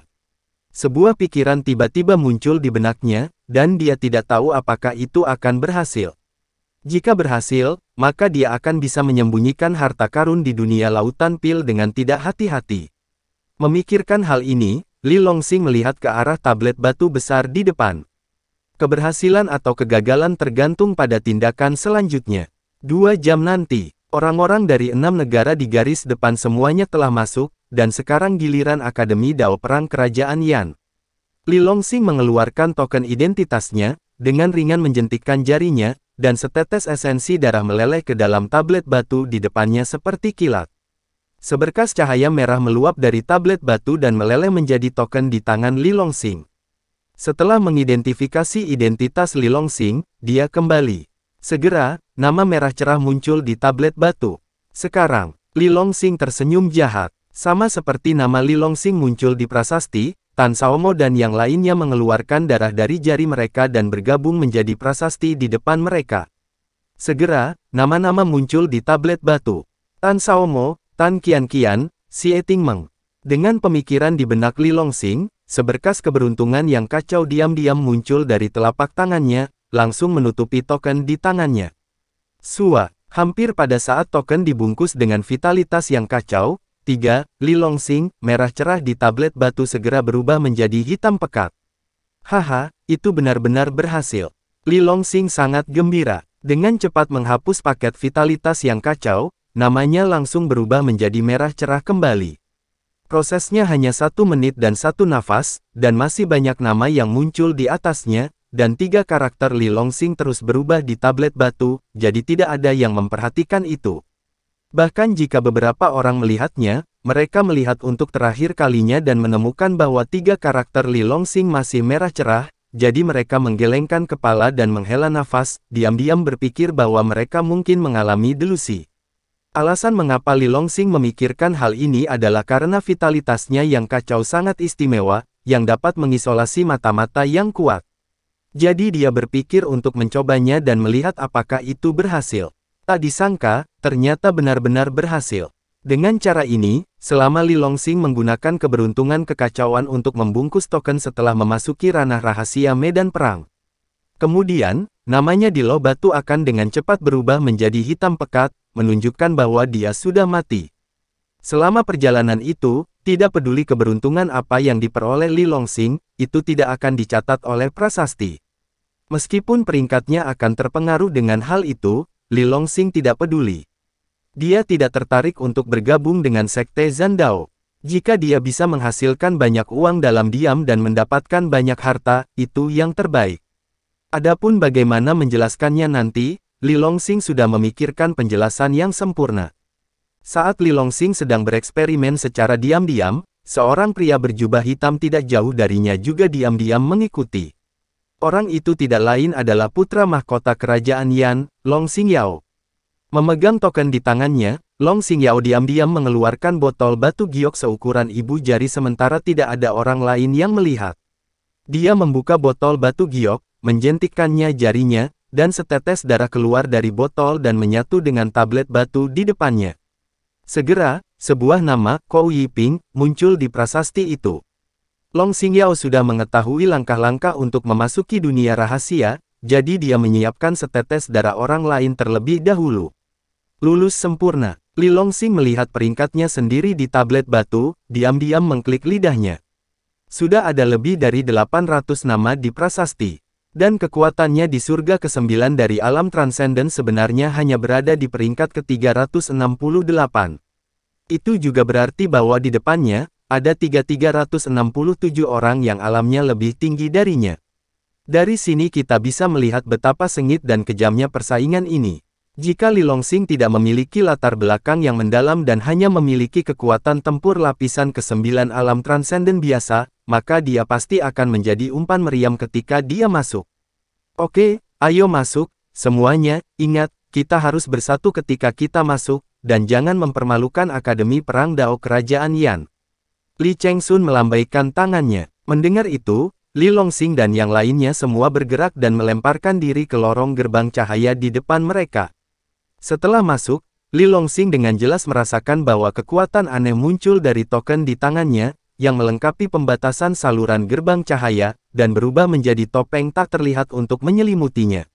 Sebuah pikiran tiba-tiba muncul di benaknya, dan dia tidak tahu apakah itu akan berhasil. Jika berhasil, maka dia akan bisa menyembunyikan harta karun di dunia lautan pil dengan tidak hati-hati. Memikirkan hal ini, Li Longxing melihat ke arah tablet batu besar di depan. Keberhasilan atau kegagalan tergantung pada tindakan selanjutnya. Dua jam nanti, orang-orang dari enam negara di garis depan semuanya telah masuk, dan sekarang giliran Akademi Dao Perang Kerajaan Yan. Li Longxing mengeluarkan token identitasnya, dengan ringan menjentikkan jarinya, dan setetes esensi darah meleleh ke dalam tablet batu di depannya seperti kilat. Seberkas cahaya merah meluap dari tablet batu dan meleleh menjadi token di tangan Li Longxing. Setelah mengidentifikasi identitas Li Longxing, dia kembali. Segera, nama merah cerah muncul di tablet batu. Sekarang, Li Longxing tersenyum jahat. Sama seperti nama Li Longxing muncul di prasasti, Tan Saomo dan yang lainnya mengeluarkan darah dari jari mereka dan bergabung menjadi prasasti di depan mereka. Segera, nama-nama muncul di tablet batu. Tan Saomo, Tan Si Eting Meng. Dengan pemikiran di benak Li Longxing, seberkas keberuntungan yang kacau diam-diam muncul dari telapak tangannya, langsung menutupi token di tangannya. Sua, hampir pada saat token dibungkus dengan vitalitas yang kacau, 3. Lilongsing, merah cerah di tablet batu segera berubah menjadi hitam pekat. Haha, itu benar-benar berhasil. Lilongsing sangat gembira. Dengan cepat menghapus paket vitalitas yang kacau, namanya langsung berubah menjadi merah cerah kembali. Prosesnya hanya satu menit dan satu nafas, dan masih banyak nama yang muncul di atasnya, dan tiga karakter Lilongsing terus berubah di tablet batu, jadi tidak ada yang memperhatikan itu. Bahkan jika beberapa orang melihatnya, mereka melihat untuk terakhir kalinya dan menemukan bahwa tiga karakter Li Longxing masih merah cerah, jadi mereka menggelengkan kepala dan menghela nafas, diam-diam berpikir bahwa mereka mungkin mengalami delusi. Alasan mengapa Li Longxing memikirkan hal ini adalah karena vitalitasnya yang kacau sangat istimewa, yang dapat mengisolasi mata-mata yang kuat. Jadi dia berpikir untuk mencobanya dan melihat apakah itu berhasil. Tak disangka, ternyata benar-benar berhasil. Dengan cara ini, selama Li Longxing menggunakan keberuntungan kekacauan untuk membungkus token setelah memasuki ranah rahasia medan perang. Kemudian, namanya di Loh Batu akan dengan cepat berubah menjadi hitam pekat, menunjukkan bahwa dia sudah mati. Selama perjalanan itu, tidak peduli keberuntungan apa yang diperoleh Li Longxing, itu tidak akan dicatat oleh prasasti. Meskipun peringkatnya akan terpengaruh dengan hal itu, Li Longxing tidak peduli. Dia tidak tertarik untuk bergabung dengan sekte Zandao. Jika dia bisa menghasilkan banyak uang dalam diam dan mendapatkan banyak harta, itu yang terbaik. Adapun bagaimana menjelaskannya nanti, Li Longxing sudah memikirkan penjelasan yang sempurna. Saat Li Longxing sedang bereksperimen secara diam-diam, seorang pria berjubah hitam tidak jauh darinya juga diam-diam mengikuti. Orang itu tidak lain adalah putra mahkota kerajaan Yan, Long Xingyao. Memegang token di tangannya, Long Xingyao diam-diam mengeluarkan botol batu giok seukuran ibu jari sementara tidak ada orang lain yang melihat. Dia membuka botol batu giok, menjentikkannya jarinya, dan setetes darah keluar dari botol dan menyatu dengan tablet batu di depannya. Segera, sebuah nama, Kou Yiping, muncul di prasasti itu. Long Xingyao sudah mengetahui langkah-langkah untuk memasuki dunia rahasia, jadi dia menyiapkan setetes darah orang lain terlebih dahulu. Lulus sempurna, Li Longxing melihat peringkatnya sendiri di tablet batu, diam-diam mengklik lidahnya. Sudah ada lebih dari 800 nama di prasasti. Dan kekuatannya di surga ke-9 dari alam transenden sebenarnya hanya berada di peringkat ke-368. Itu juga berarti bahwa di depannya, ada 3.367 orang yang alamnya lebih tinggi darinya. Dari sini kita bisa melihat betapa sengit dan kejamnya persaingan ini. Jika Li Longxing tidak memiliki latar belakang yang mendalam dan hanya memiliki kekuatan tempur lapisan ke-9 alam transenden biasa, maka dia pasti akan menjadi umpan meriam ketika dia masuk. Oke, ayo masuk, semuanya, ingat, kita harus bersatu ketika kita masuk, dan jangan mempermalukan Akademi Perang Dao Kerajaan Yan. Li Chengsun melambaikan tangannya. Mendengar itu, Li Longxing dan yang lainnya semua bergerak dan melemparkan diri ke lorong gerbang cahaya di depan mereka. Setelah masuk, Li Longxing dengan jelas merasakan bahwa kekuatan aneh muncul dari token di tangannya, yang melengkapi pembatasan saluran gerbang cahaya, dan berubah menjadi topeng tak terlihat untuk menyelimutinya.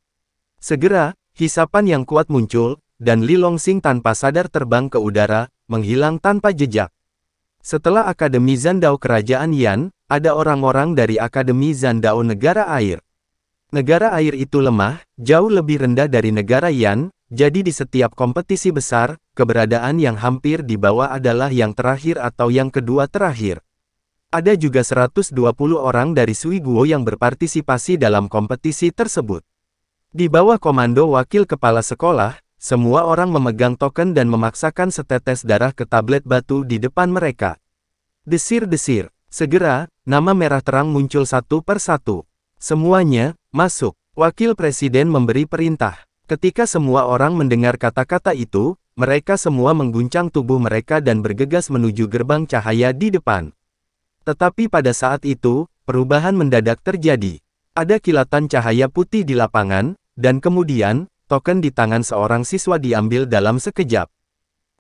Segera, hisapan yang kuat muncul, dan Li Longxing tanpa sadar terbang ke udara, menghilang tanpa jejak. Setelah Akademi Zandao Kerajaan Yan, ada orang-orang dari Akademi Zandao Negara Air. Negara air itu lemah, jauh lebih rendah dari negara Yan, jadi di setiap kompetisi besar, keberadaan yang hampir di bawah adalah yang terakhir atau yang kedua terakhir. Ada juga 120 orang dari Sui Guo yang berpartisipasi dalam kompetisi tersebut. Di bawah komando wakil kepala sekolah, semua orang memegang token dan memaksakan setetes darah ke tablet batu di depan mereka. Desir-desir. Segera, nama merah terang muncul satu per satu. Semuanya, masuk. Wakil Presiden memberi perintah. Ketika semua orang mendengar kata-kata itu, mereka semua mengguncang tubuh mereka dan bergegas menuju gerbang cahaya di depan. Tetapi pada saat itu, perubahan mendadak terjadi. Ada kilatan cahaya putih di lapangan, dan kemudian, token di tangan seorang siswa diambil dalam sekejap.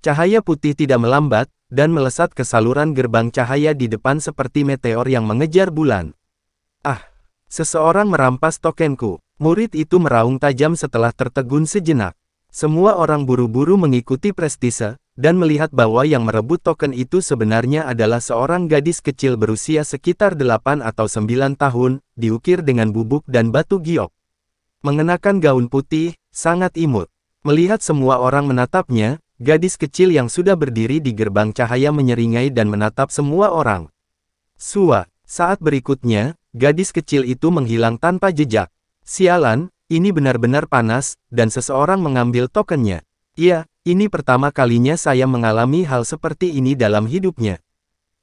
Cahaya putih tidak melambat, dan melesat ke saluran gerbang cahaya di depan seperti meteor yang mengejar bulan. Ah, seseorang merampas tokenku. Murid itu meraung tajam setelah tertegun sejenak. Semua orang buru-buru mengikuti prestise, dan melihat bahwa yang merebut token itu sebenarnya adalah seorang gadis kecil berusia sekitar 8 atau 9 tahun, diukir dengan bubuk dan batu giok. Mengenakan gaun putih, Sangat imut. Melihat semua orang menatapnya, gadis kecil yang sudah berdiri di gerbang cahaya menyeringai dan menatap semua orang. Sua, saat berikutnya, gadis kecil itu menghilang tanpa jejak. Sialan, ini benar-benar panas, dan seseorang mengambil tokennya. Iya, ini pertama kalinya saya mengalami hal seperti ini dalam hidupnya.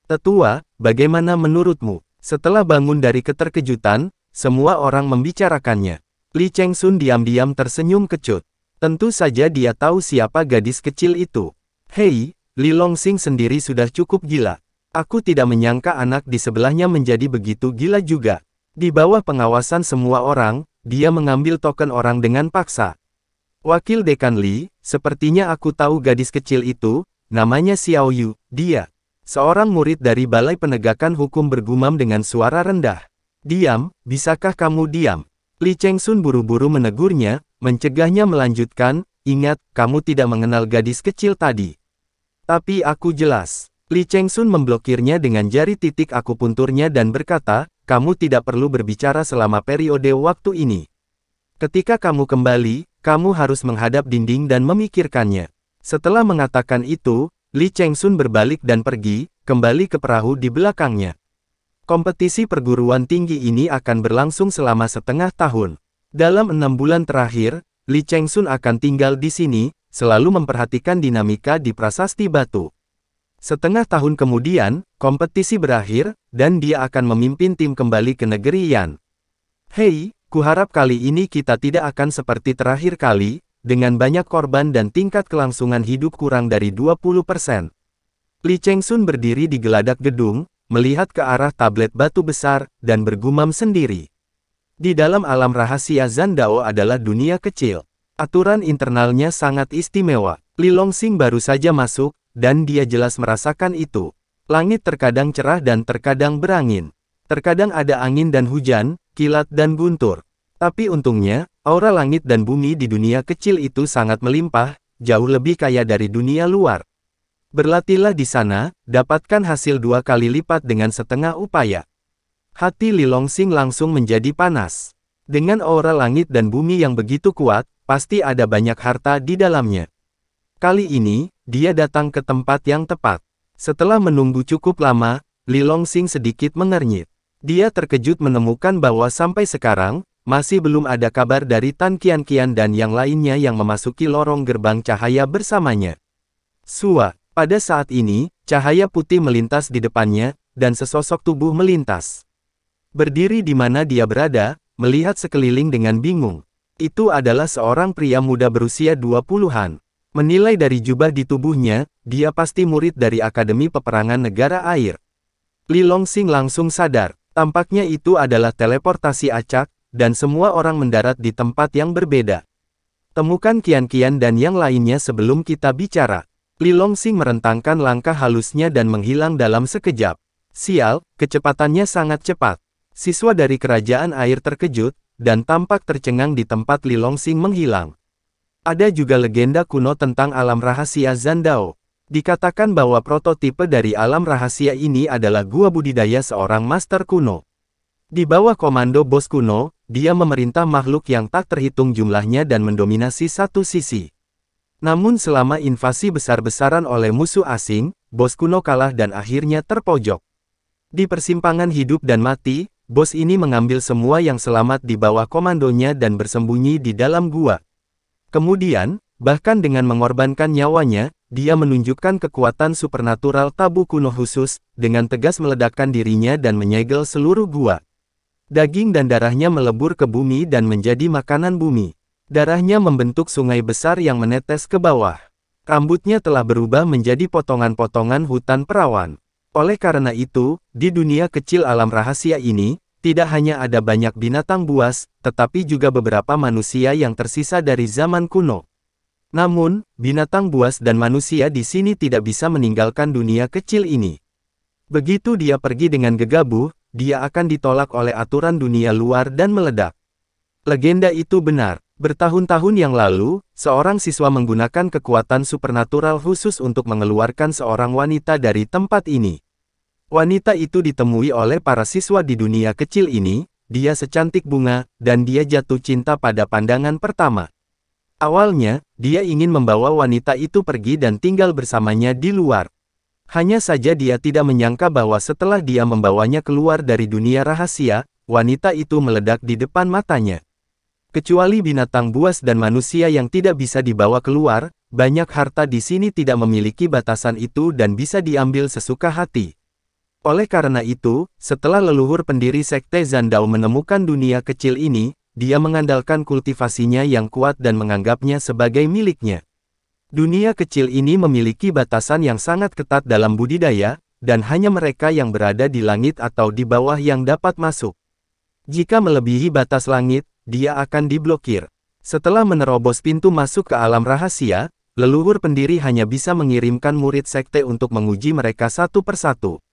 Tetua, bagaimana menurutmu? Setelah bangun dari keterkejutan, semua orang membicarakannya. Li Chengsun diam-diam tersenyum kecut. Tentu saja dia tahu siapa gadis kecil itu. Hei, Li Longxing sendiri sudah cukup gila. Aku tidak menyangka anak di sebelahnya menjadi begitu gila juga. Di bawah pengawasan semua orang, dia mengambil token orang dengan paksa. Wakil Dekan Li, sepertinya aku tahu gadis kecil itu, namanya Xiao Yu, dia. Seorang murid dari Balai Penegakan Hukum bergumam dengan suara rendah. Diam, bisakah kamu diam? Li Chengsun buru-buru menegurnya, mencegahnya melanjutkan, ingat, kamu tidak mengenal gadis kecil tadi. Tapi aku jelas. Li Chengsun memblokirnya dengan jari titik akupunturnya dan berkata, kamu tidak perlu berbicara selama periode waktu ini. Ketika kamu kembali, kamu harus menghadap dinding dan memikirkannya. Setelah mengatakan itu, Li Chengsun berbalik dan pergi, kembali ke perahu di belakangnya. Kompetisi perguruan tinggi ini akan berlangsung selama setengah tahun. Dalam enam bulan terakhir, Li Chengsun akan tinggal di sini, selalu memperhatikan dinamika di Prasasti Batu. Setengah tahun kemudian, kompetisi berakhir, dan dia akan memimpin tim kembali ke negeri Yan. Hei, kuharap kali ini kita tidak akan seperti terakhir kali, dengan banyak korban dan tingkat kelangsungan hidup kurang dari 20%. Li Chengsun berdiri di geladak gedung, melihat ke arah tablet batu besar, dan bergumam sendiri. Di dalam alam rahasia Zandao adalah dunia kecil. Aturan internalnya sangat istimewa. Li Longxing baru saja masuk, dan dia jelas merasakan itu. Langit terkadang cerah dan terkadang berangin. Terkadang ada angin dan hujan, kilat dan guntur. Tapi untungnya, aura langit dan bumi di dunia kecil itu sangat melimpah, jauh lebih kaya dari dunia luar. Berlatihlah di sana, dapatkan hasil dua kali lipat dengan setengah upaya. Hati Li Longxing langsung menjadi panas. Dengan aura langit dan bumi yang begitu kuat, pasti ada banyak harta di dalamnya. Kali ini, dia datang ke tempat yang tepat. Setelah menunggu cukup lama, Li Longxing sedikit mengernyit. Dia terkejut menemukan bahwa sampai sekarang, masih belum ada kabar dari Tan Kian Kian dan yang lainnya yang memasuki lorong gerbang cahaya bersamanya. Suat. Pada saat ini, cahaya putih melintas di depannya, dan sesosok tubuh melintas. Berdiri di mana dia berada, melihat sekeliling dengan bingung. Itu adalah seorang pria muda berusia 20-an. Menilai dari jubah di tubuhnya, dia pasti murid dari Akademi Peperangan Negara Air. Li Longxing langsung sadar, tampaknya itu adalah teleportasi acak, dan semua orang mendarat di tempat yang berbeda. Temukan kian-kian dan yang lainnya sebelum kita bicara. Li Longxing merentangkan langkah halusnya dan menghilang dalam sekejap. Sial, kecepatannya sangat cepat. Siswa dari kerajaan air terkejut, dan tampak tercengang di tempat Li Longxing menghilang. Ada juga legenda kuno tentang alam rahasia Zandao. Dikatakan bahwa prototipe dari alam rahasia ini adalah gua budidaya seorang master kuno. Di bawah komando bos kuno, dia memerintah makhluk yang tak terhitung jumlahnya dan mendominasi satu sisi. Namun selama invasi besar-besaran oleh musuh asing, bos kuno kalah dan akhirnya terpojok. Di persimpangan hidup dan mati, bos ini mengambil semua yang selamat di bawah komandonya dan bersembunyi di dalam gua. Kemudian, bahkan dengan mengorbankan nyawanya, dia menunjukkan kekuatan supernatural tabu kuno khusus, dengan tegas meledakkan dirinya dan menyegel seluruh gua. Daging dan darahnya melebur ke bumi dan menjadi makanan bumi. Darahnya membentuk sungai besar yang menetes ke bawah. Rambutnya telah berubah menjadi potongan-potongan hutan perawan. Oleh karena itu, di dunia kecil alam rahasia ini, tidak hanya ada banyak binatang buas, tetapi juga beberapa manusia yang tersisa dari zaman kuno. Namun, binatang buas dan manusia di sini tidak bisa meninggalkan dunia kecil ini. Begitu dia pergi dengan gegabah, dia akan ditolak oleh aturan dunia luar dan meledak. Legenda itu benar. Bertahun-tahun yang lalu, seorang siswa menggunakan kekuatan supernatural khusus untuk mengeluarkan seorang wanita dari tempat ini. Wanita itu ditemui oleh para siswa di dunia kecil ini, dia secantik bunga, dan dia jatuh cinta pada pandangan pertama. Awalnya, dia ingin membawa wanita itu pergi dan tinggal bersamanya di luar. Hanya saja dia tidak menyangka bahwa setelah dia membawanya keluar dari dunia rahasia, wanita itu meledak di depan matanya. Kecuali binatang buas dan manusia yang tidak bisa dibawa keluar, banyak harta di sini tidak memiliki batasan itu dan bisa diambil sesuka hati. Oleh karena itu, setelah leluhur pendiri Sekte Zandao menemukan dunia kecil ini, dia mengandalkan kultivasinya yang kuat dan menganggapnya sebagai miliknya. Dunia kecil ini memiliki batasan yang sangat ketat dalam budidaya, dan hanya mereka yang berada di langit atau di bawah yang dapat masuk. Jika melebihi batas langit, dia akan diblokir. Setelah menerobos pintu masuk ke alam rahasia, leluhur pendiri hanya bisa mengirimkan murid sekte untuk menguji mereka satu persatu.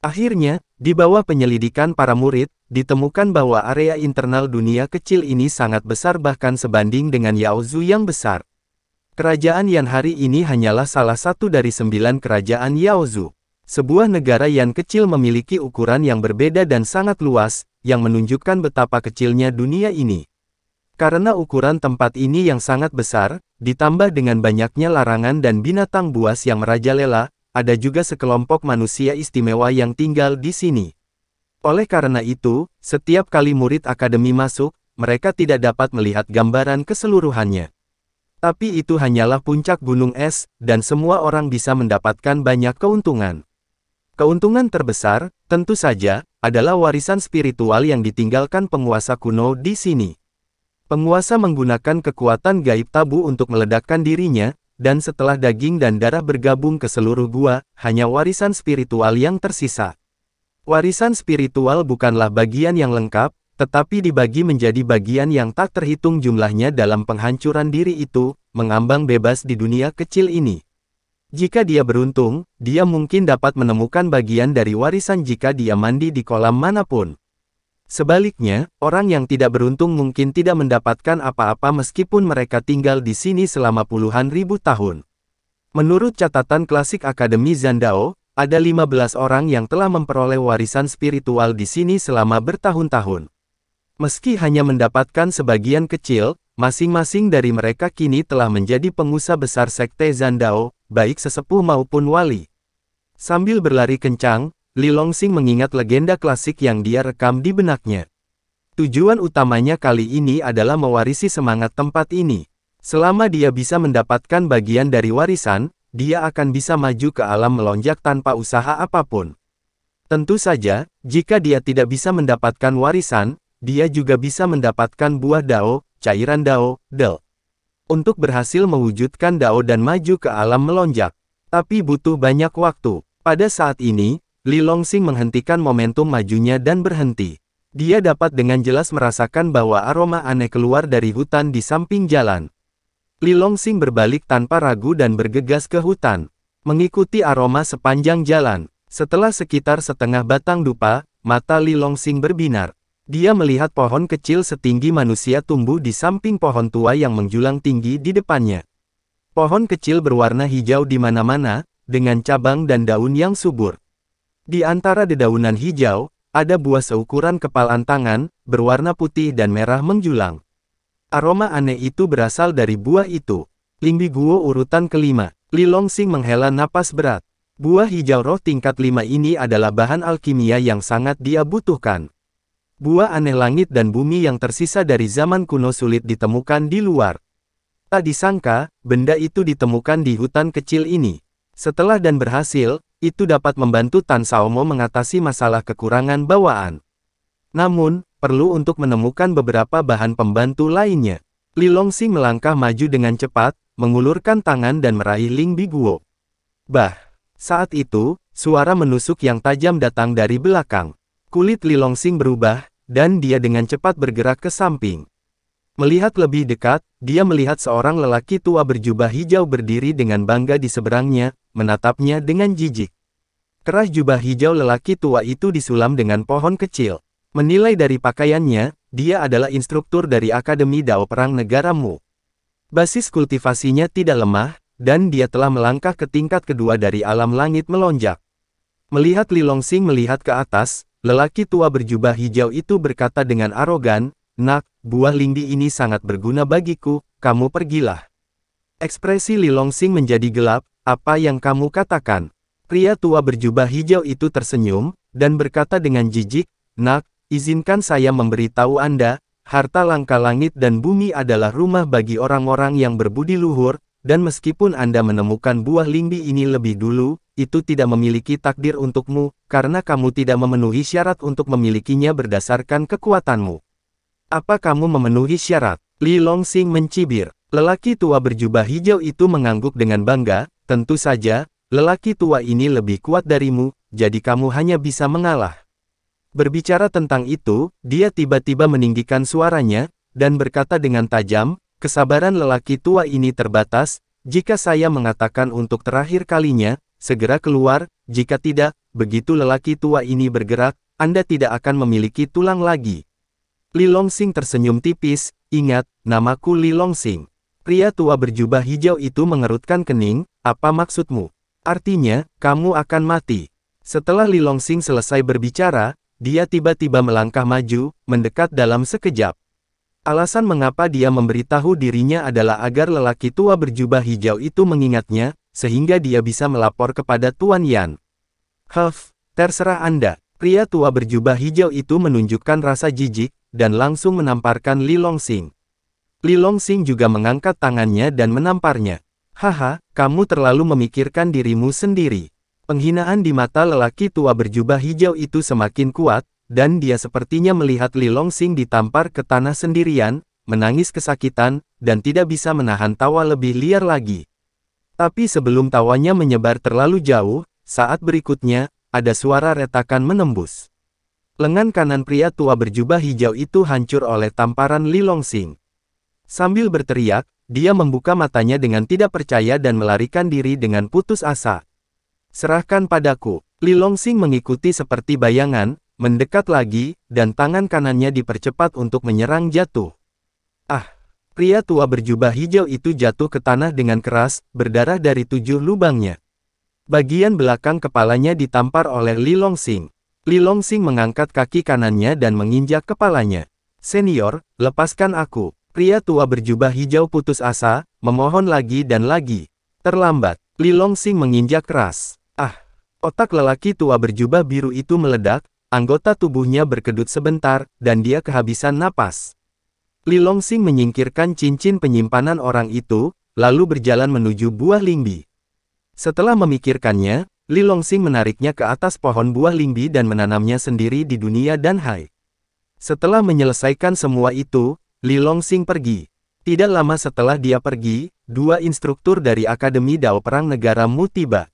Akhirnya, di bawah penyelidikan para murid, ditemukan bahwa area internal dunia kecil ini sangat besar bahkan sebanding dengan Yaozu yang besar. Kerajaan Yan hari ini hanyalah salah satu dari sembilan kerajaan Yaozu. Sebuah negara yang kecil memiliki ukuran yang berbeda dan sangat luas, yang menunjukkan betapa kecilnya dunia ini. Karena ukuran tempat ini yang sangat besar, ditambah dengan banyaknya larangan dan binatang buas yang merajalela, ada juga sekelompok manusia istimewa yang tinggal di sini. Oleh karena itu, setiap kali murid akademi masuk, mereka tidak dapat melihat gambaran keseluruhannya. Tapi itu hanyalah puncak gunung es, dan semua orang bisa mendapatkan banyak keuntungan. Keuntungan terbesar, tentu saja, adalah warisan spiritual yang ditinggalkan penguasa kuno di sini. Penguasa menggunakan kekuatan gaib tabu untuk meledakkan dirinya, dan setelah daging dan darah bergabung ke seluruh gua, hanya warisan spiritual yang tersisa. Warisan spiritual bukanlah bagian yang lengkap, tetapi dibagi menjadi bagian yang tak terhitung jumlahnya dalam penghancuran diri itu, mengambang bebas di dunia kecil ini. Jika dia beruntung, dia mungkin dapat menemukan bagian dari warisan jika dia mandi di kolam manapun. Sebaliknya, orang yang tidak beruntung mungkin tidak mendapatkan apa-apa meskipun mereka tinggal di sini selama puluhan ribu tahun. Menurut catatan klasik Akademi Zandao, ada 15 orang yang telah memperoleh warisan spiritual di sini selama bertahun-tahun. Meski hanya mendapatkan sebagian kecil, masing-masing dari mereka kini telah menjadi pengusaha besar sekte Zandao, baik sesepuh maupun wali. Sambil berlari kencang, Li Longxing mengingat legenda klasik yang dia rekam di benaknya. Tujuan utamanya kali ini adalah mewarisi semangat tempat ini. Selama dia bisa mendapatkan bagian dari warisan, dia akan bisa maju ke alam melonjak tanpa usaha apapun. Tentu saja, jika dia tidak bisa mendapatkan warisan, dia juga bisa mendapatkan buah dao, cairan dao, del untuk berhasil mewujudkan Dao dan maju ke alam melonjak. Tapi butuh banyak waktu. Pada saat ini, Li Longxing menghentikan momentum majunya dan berhenti. Dia dapat dengan jelas merasakan bahwa aroma aneh keluar dari hutan di samping jalan. Li Longxing berbalik tanpa ragu dan bergegas ke hutan, mengikuti aroma sepanjang jalan. Setelah sekitar setengah batang dupa, mata Li Longxing berbinar. Dia melihat pohon kecil setinggi manusia tumbuh di samping pohon tua yang menjulang tinggi di depannya. Pohon kecil berwarna hijau di mana-mana, dengan cabang dan daun yang subur. Di antara dedaunan hijau, ada buah seukuran kepalan tangan, berwarna putih dan merah menjulang. Aroma aneh itu berasal dari buah itu. Lingbi Guo urutan kelima, Li Longxing menghela napas berat. Buah hijau roh tingkat lima ini adalah bahan alkimia yang sangat dia butuhkan. Buah aneh langit dan bumi yang tersisa dari zaman kuno sulit ditemukan di luar. Tak disangka, benda itu ditemukan di hutan kecil ini. Setelah dan berhasil, itu dapat membantu Tan Saomo mengatasi masalah kekurangan bawaan. Namun, perlu untuk menemukan beberapa bahan pembantu lainnya. Li Lilongsi melangkah maju dengan cepat, mengulurkan tangan dan meraih Ling Biguo. Bah! Saat itu, suara menusuk yang tajam datang dari belakang. Kulit Li Longxing berubah, dan dia dengan cepat bergerak ke samping. Melihat lebih dekat, dia melihat seorang lelaki tua berjubah hijau berdiri dengan bangga di seberangnya, menatapnya dengan jijik. Kerah jubah hijau lelaki tua itu disulam dengan pohon kecil. Menilai dari pakaiannya, dia adalah instruktur dari Akademi Dao Perang Negara Mu. Basis kultivasinya tidak lemah, dan dia telah melangkah ke tingkat kedua dari alam langit melonjak. Melihat Li Longsing melihat ke atas, Lelaki tua berjubah hijau itu berkata dengan arogan, Nak, buah lingdi ini sangat berguna bagiku, kamu pergilah. Ekspresi Li Longxing menjadi gelap, apa yang kamu katakan? Pria tua berjubah hijau itu tersenyum, dan berkata dengan jijik, Nak, izinkan saya memberitahu Anda, harta langka langit dan bumi adalah rumah bagi orang-orang yang berbudi luhur, dan meskipun Anda menemukan buah lingdi ini lebih dulu, itu tidak memiliki takdir untukmu, karena kamu tidak memenuhi syarat untuk memilikinya berdasarkan kekuatanmu. Apa kamu memenuhi syarat? Li Longxing mencibir. Lelaki tua berjubah hijau itu mengangguk dengan bangga, tentu saja, lelaki tua ini lebih kuat darimu, jadi kamu hanya bisa mengalah. Berbicara tentang itu, dia tiba-tiba meninggikan suaranya, dan berkata dengan tajam, kesabaran lelaki tua ini terbatas, jika saya mengatakan untuk terakhir kalinya, Segera keluar, jika tidak, begitu lelaki tua ini bergerak, Anda tidak akan memiliki tulang lagi. Li Longxing tersenyum tipis, ingat, namaku Li Longxing Pria tua berjubah hijau itu mengerutkan kening, apa maksudmu? Artinya, kamu akan mati. Setelah Li Longxing selesai berbicara, dia tiba-tiba melangkah maju, mendekat dalam sekejap. Alasan mengapa dia memberitahu dirinya adalah agar lelaki tua berjubah hijau itu mengingatnya, sehingga dia bisa melapor kepada Tuan Yan. Huff, terserah Anda. Pria tua berjubah hijau itu menunjukkan rasa jijik, dan langsung menamparkan Li Longxing. Li Longxing juga mengangkat tangannya dan menamparnya. Haha, kamu terlalu memikirkan dirimu sendiri. Penghinaan di mata lelaki tua berjubah hijau itu semakin kuat, dan dia sepertinya melihat Li Longxing ditampar ke tanah sendirian, menangis kesakitan, dan tidak bisa menahan tawa lebih liar lagi. Tapi sebelum tawanya menyebar terlalu jauh, saat berikutnya, ada suara retakan menembus. Lengan kanan pria tua berjubah hijau itu hancur oleh tamparan Li Longxing. Sambil berteriak, dia membuka matanya dengan tidak percaya dan melarikan diri dengan putus asa. Serahkan padaku. Li Longxing mengikuti seperti bayangan, mendekat lagi, dan tangan kanannya dipercepat untuk menyerang jatuh. Ah! Pria tua berjubah hijau itu jatuh ke tanah dengan keras, berdarah dari tujuh lubangnya. Bagian belakang kepalanya ditampar oleh Li Longxing. Li Longxing mengangkat kaki kanannya dan menginjak kepalanya. Senior, lepaskan aku. Pria tua berjubah hijau putus asa, memohon lagi dan lagi. Terlambat, Li Longxing menginjak keras. Ah, otak lelaki tua berjubah biru itu meledak, anggota tubuhnya berkedut sebentar, dan dia kehabisan napas. Li Longxing menyingkirkan cincin penyimpanan orang itu, lalu berjalan menuju buah lingbi. Setelah memikirkannya, Li Longxing menariknya ke atas pohon buah lingbi dan menanamnya sendiri di dunia dan hai. Setelah menyelesaikan semua itu, Li Longxing pergi. Tidak lama setelah dia pergi, dua instruktur dari Akademi Dao Perang Negaramu tiba.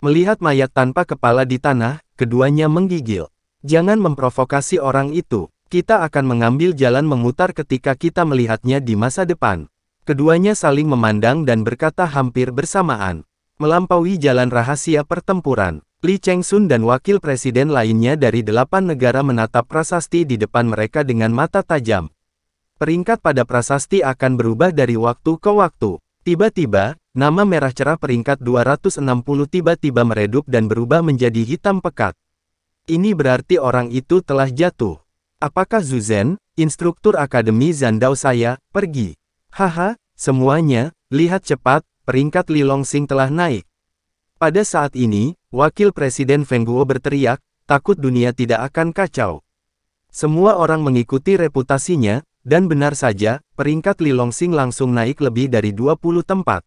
Melihat mayat tanpa kepala di tanah, keduanya menggigil. Jangan memprovokasi orang itu. Kita akan mengambil jalan memutar ketika kita melihatnya di masa depan. Keduanya saling memandang dan berkata hampir bersamaan. Melampaui jalan rahasia pertempuran. Li Chengsun dan wakil presiden lainnya dari delapan negara menatap prasasti di depan mereka dengan mata tajam. Peringkat pada prasasti akan berubah dari waktu ke waktu. Tiba-tiba, nama merah cerah peringkat 260 tiba-tiba meredup dan berubah menjadi hitam pekat. Ini berarti orang itu telah jatuh. Apakah Zuzen, instruktur Akademi Zandao saya, pergi? Haha, semuanya, lihat cepat, peringkat Li Longxing telah naik. Pada saat ini, Wakil Presiden Feng Guo berteriak, takut dunia tidak akan kacau. Semua orang mengikuti reputasinya, dan benar saja, peringkat Li Longxing langsung naik lebih dari 20 tempat.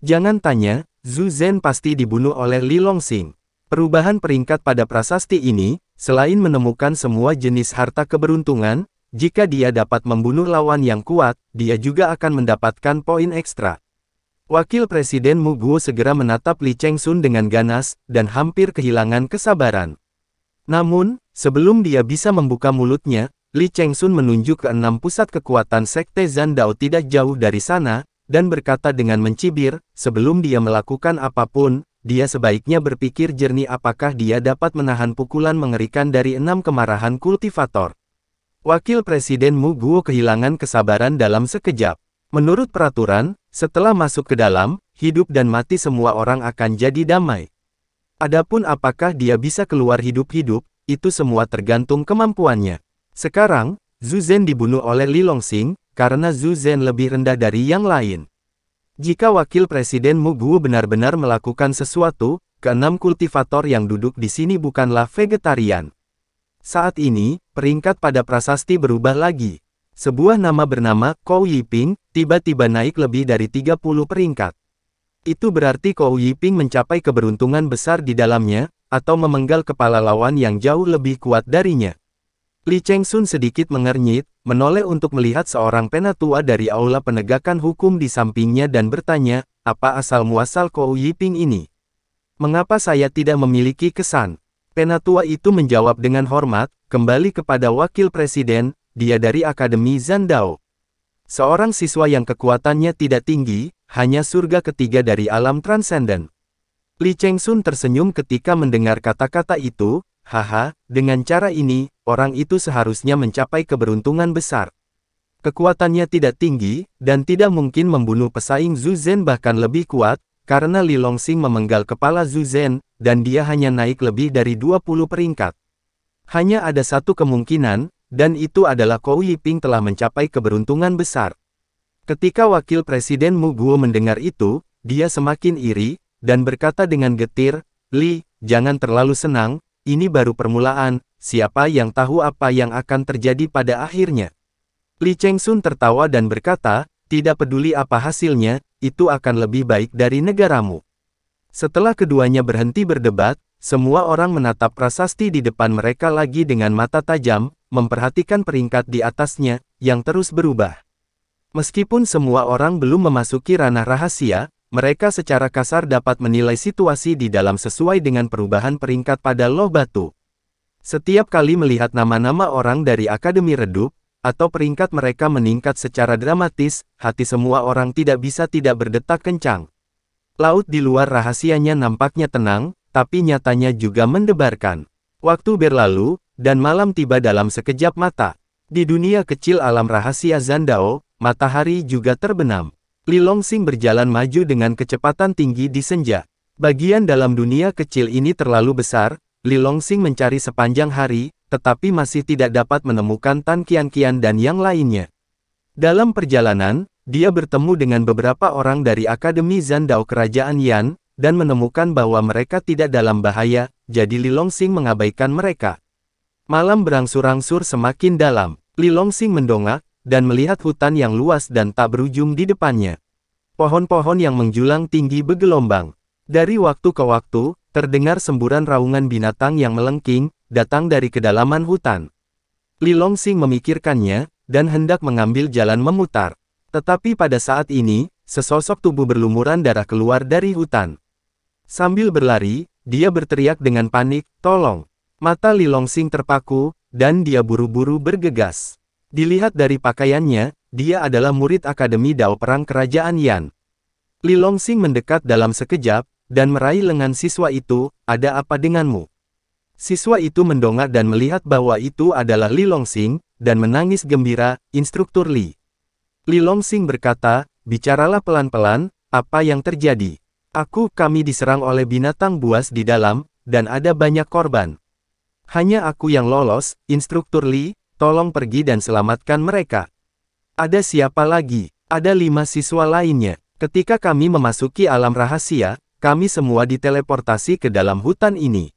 Jangan tanya, Zuzen pasti dibunuh oleh Li Longxing. Perubahan peringkat pada prasasti ini, Selain menemukan semua jenis harta keberuntungan, jika dia dapat membunuh lawan yang kuat, dia juga akan mendapatkan poin ekstra. Wakil Presiden Muguo segera menatap Li Chengsun dengan ganas, dan hampir kehilangan kesabaran. Namun, sebelum dia bisa membuka mulutnya, Li Chengsun menunjuk ke enam pusat kekuatan Sekte Zan Dao tidak jauh dari sana, dan berkata dengan mencibir, sebelum dia melakukan apapun, dia sebaiknya berpikir jernih apakah dia dapat menahan pukulan mengerikan dari enam kemarahan kultivator. Wakil Presiden Mu Guo kehilangan kesabaran dalam sekejap. Menurut peraturan, setelah masuk ke dalam, hidup dan mati semua orang akan jadi damai. Adapun apakah dia bisa keluar hidup-hidup, itu semua tergantung kemampuannya. Sekarang, Zhu Zhen dibunuh oleh Li Longxing karena Zhu Zhen lebih rendah dari yang lain. Jika wakil presiden Mugu benar-benar melakukan sesuatu, keenam kultivator yang duduk di sini bukanlah vegetarian. Saat ini, peringkat pada prasasti berubah lagi. Sebuah nama bernama Kou Yiping tiba-tiba naik lebih dari 30 peringkat. Itu berarti Kou Yiping mencapai keberuntungan besar di dalamnya, atau memenggal kepala lawan yang jauh lebih kuat darinya. Li Chengsun sedikit mengernyit, menoleh untuk melihat seorang penatua dari aula penegakan hukum di sampingnya dan bertanya, apa asal-muasal Kou Yiping ini? Mengapa saya tidak memiliki kesan? Penatua itu menjawab dengan hormat, kembali kepada wakil presiden, dia dari Akademi Zandao. Seorang siswa yang kekuatannya tidak tinggi, hanya surga ketiga dari alam transenden. Li Chengsun tersenyum ketika mendengar kata-kata itu, haha, dengan cara ini, orang itu seharusnya mencapai keberuntungan besar. Kekuatannya tidak tinggi, dan tidak mungkin membunuh pesaing Zhu Zhen bahkan lebih kuat, karena Li Longxing memenggal kepala Zhu Zhen, dan dia hanya naik lebih dari 20 peringkat. Hanya ada satu kemungkinan, dan itu adalah Kou Yiping telah mencapai keberuntungan besar. Ketika Wakil Presiden Mu Guo mendengar itu, dia semakin iri, dan berkata dengan getir, Li, jangan terlalu senang, ini baru permulaan, siapa yang tahu apa yang akan terjadi pada akhirnya. Li Chengsun tertawa dan berkata, tidak peduli apa hasilnya, itu akan lebih baik dari negaramu. Setelah keduanya berhenti berdebat, semua orang menatap prasasti di depan mereka lagi dengan mata tajam, memperhatikan peringkat di atasnya, yang terus berubah. Meskipun semua orang belum memasuki ranah rahasia, mereka secara kasar dapat menilai situasi di dalam sesuai dengan perubahan peringkat pada loh batu. Setiap kali melihat nama-nama orang dari Akademi Redup, atau peringkat mereka meningkat secara dramatis, hati semua orang tidak bisa tidak berdetak kencang. Laut di luar rahasianya nampaknya tenang, tapi nyatanya juga mendebarkan. Waktu berlalu, dan malam tiba dalam sekejap mata. Di dunia kecil alam rahasia Zandao, matahari juga terbenam. Li Longxing berjalan maju dengan kecepatan tinggi di senja. Bagian dalam dunia kecil ini terlalu besar, Li Longxing mencari sepanjang hari, tetapi masih tidak dapat menemukan Tan Kian dan yang lainnya. Dalam perjalanan, dia bertemu dengan beberapa orang dari Akademi Zandao Kerajaan Yan, dan menemukan bahwa mereka tidak dalam bahaya, jadi Li Longxing mengabaikan mereka. Malam berangsur-angsur semakin dalam, Li Longxing mendongak, dan melihat hutan yang luas dan tak berujung di depannya. Pohon-pohon yang menjulang tinggi bergelombang, dari waktu ke waktu, terdengar semburan raungan binatang yang melengking, datang dari kedalaman hutan. Li Longxing memikirkannya, dan hendak mengambil jalan memutar. Tetapi pada saat ini, sesosok tubuh berlumuran darah keluar dari hutan. Sambil berlari, dia berteriak dengan panik, tolong. Mata Li Longxing terpaku, dan dia buru-buru bergegas. Dilihat dari pakaiannya, dia adalah murid Akademi Dao Perang Kerajaan Yan. Li Longxing mendekat dalam sekejap, dan meraih lengan siswa itu, ada apa denganmu? Siswa itu mendongak dan melihat bahwa itu adalah Li Longxing, dan menangis gembira, instruktur Li. Li Longxing berkata, bicaralah pelan-pelan, apa yang terjadi? Aku kami diserang oleh binatang buas di dalam, dan ada banyak korban. Hanya aku yang lolos, instruktur Li, tolong pergi dan selamatkan mereka. Ada siapa lagi? Ada lima siswa lainnya. Ketika kami memasuki alam rahasia, kami semua diteleportasi ke dalam hutan ini.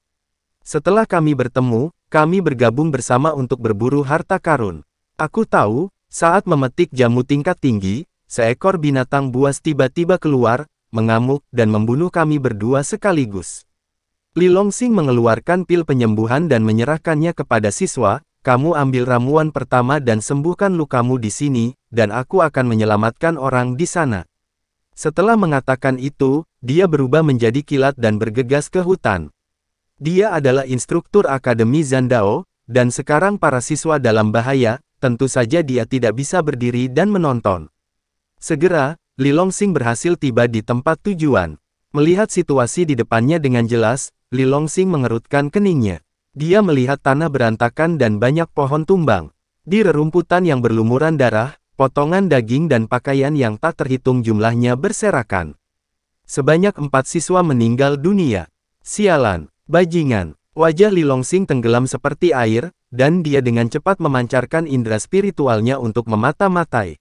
Setelah kami bertemu, kami bergabung bersama untuk berburu harta karun. Aku tahu, saat memetik jamu tingkat tinggi, seekor binatang buas tiba-tiba keluar, mengamuk, dan membunuh kami berdua sekaligus. Li Longxing mengeluarkan pil penyembuhan dan menyerahkannya kepada siswa, kamu ambil ramuan pertama dan sembuhkan lukamu di sini, dan aku akan menyelamatkan orang di sana. Setelah mengatakan itu, dia berubah menjadi kilat dan bergegas ke hutan. Dia adalah instruktur Akademi Zandao, dan sekarang para siswa dalam bahaya, tentu saja dia tidak bisa berdiri dan menonton. Segera, Li Longxing berhasil tiba di tempat tujuan. Melihat situasi di depannya dengan jelas, Li Longxing mengerutkan keningnya. Dia melihat tanah berantakan dan banyak pohon tumbang. Di rerumputan yang berlumuran darah, potongan daging dan pakaian yang tak terhitung jumlahnya berserakan. Sebanyak empat siswa meninggal dunia. Sialan, bajingan, wajah Li Longxing tenggelam seperti air, dan dia dengan cepat memancarkan indera spiritualnya untuk memata-matai.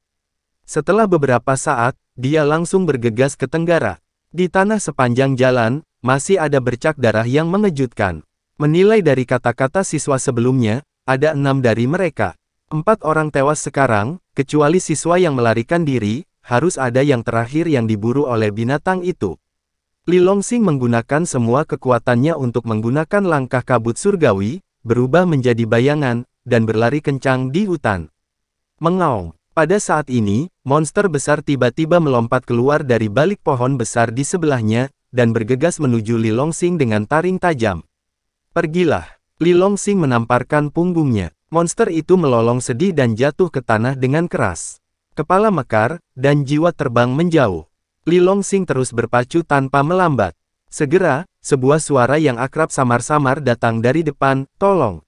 Setelah beberapa saat, dia langsung bergegas ke tenggara. Di tanah sepanjang jalan, masih ada bercak darah yang mengejutkan. Menilai dari kata-kata siswa sebelumnya, ada enam dari mereka. Empat orang tewas sekarang, kecuali siswa yang melarikan diri, harus ada yang terakhir yang diburu oleh binatang itu. Li Longxing menggunakan semua kekuatannya untuk menggunakan langkah kabut surgawi, berubah menjadi bayangan, dan berlari kencang di hutan. Mengaung. Pada saat ini, monster besar tiba-tiba melompat keluar dari balik pohon besar di sebelahnya, dan bergegas menuju Li Longxing dengan taring tajam. Pergilah. Li Longxing menamparkan punggungnya. Monster itu melolong sedih dan jatuh ke tanah dengan keras. Kepala mekar, dan jiwa terbang menjauh. Li Longxing terus berpacu tanpa melambat. Segera, sebuah suara yang akrab samar-samar datang dari depan, tolong.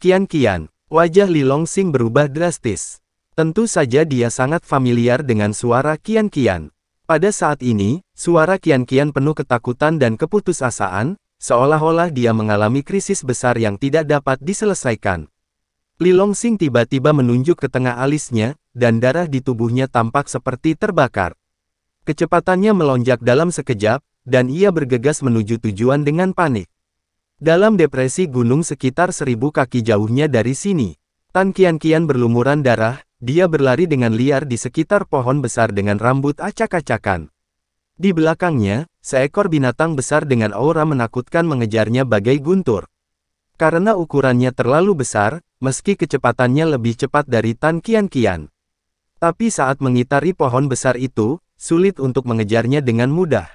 Kian-kian, wajah Li Longxing berubah drastis. Tentu saja dia sangat familiar dengan suara kian-kian. Pada saat ini, suara kian-kian penuh ketakutan dan keputusasaan, seolah-olah dia mengalami krisis besar yang tidak dapat diselesaikan. Li Longxing tiba-tiba menunjuk ke tengah alisnya, dan darah di tubuhnya tampak seperti terbakar. Kecepatannya melonjak dalam sekejap, dan ia bergegas menuju tujuan dengan panik. Dalam depresi gunung sekitar seribu kaki jauhnya dari sini, Tan Kian-Kian berlumuran darah, dia berlari dengan liar di sekitar pohon besar dengan rambut acak-acakan. Di belakangnya, seekor binatang besar dengan aura menakutkan mengejarnya bagai guntur. Karena ukurannya terlalu besar, meski kecepatannya lebih cepat dari Tan kian Kian. Tapi saat mengitari pohon besar itu, sulit untuk mengejarnya dengan mudah.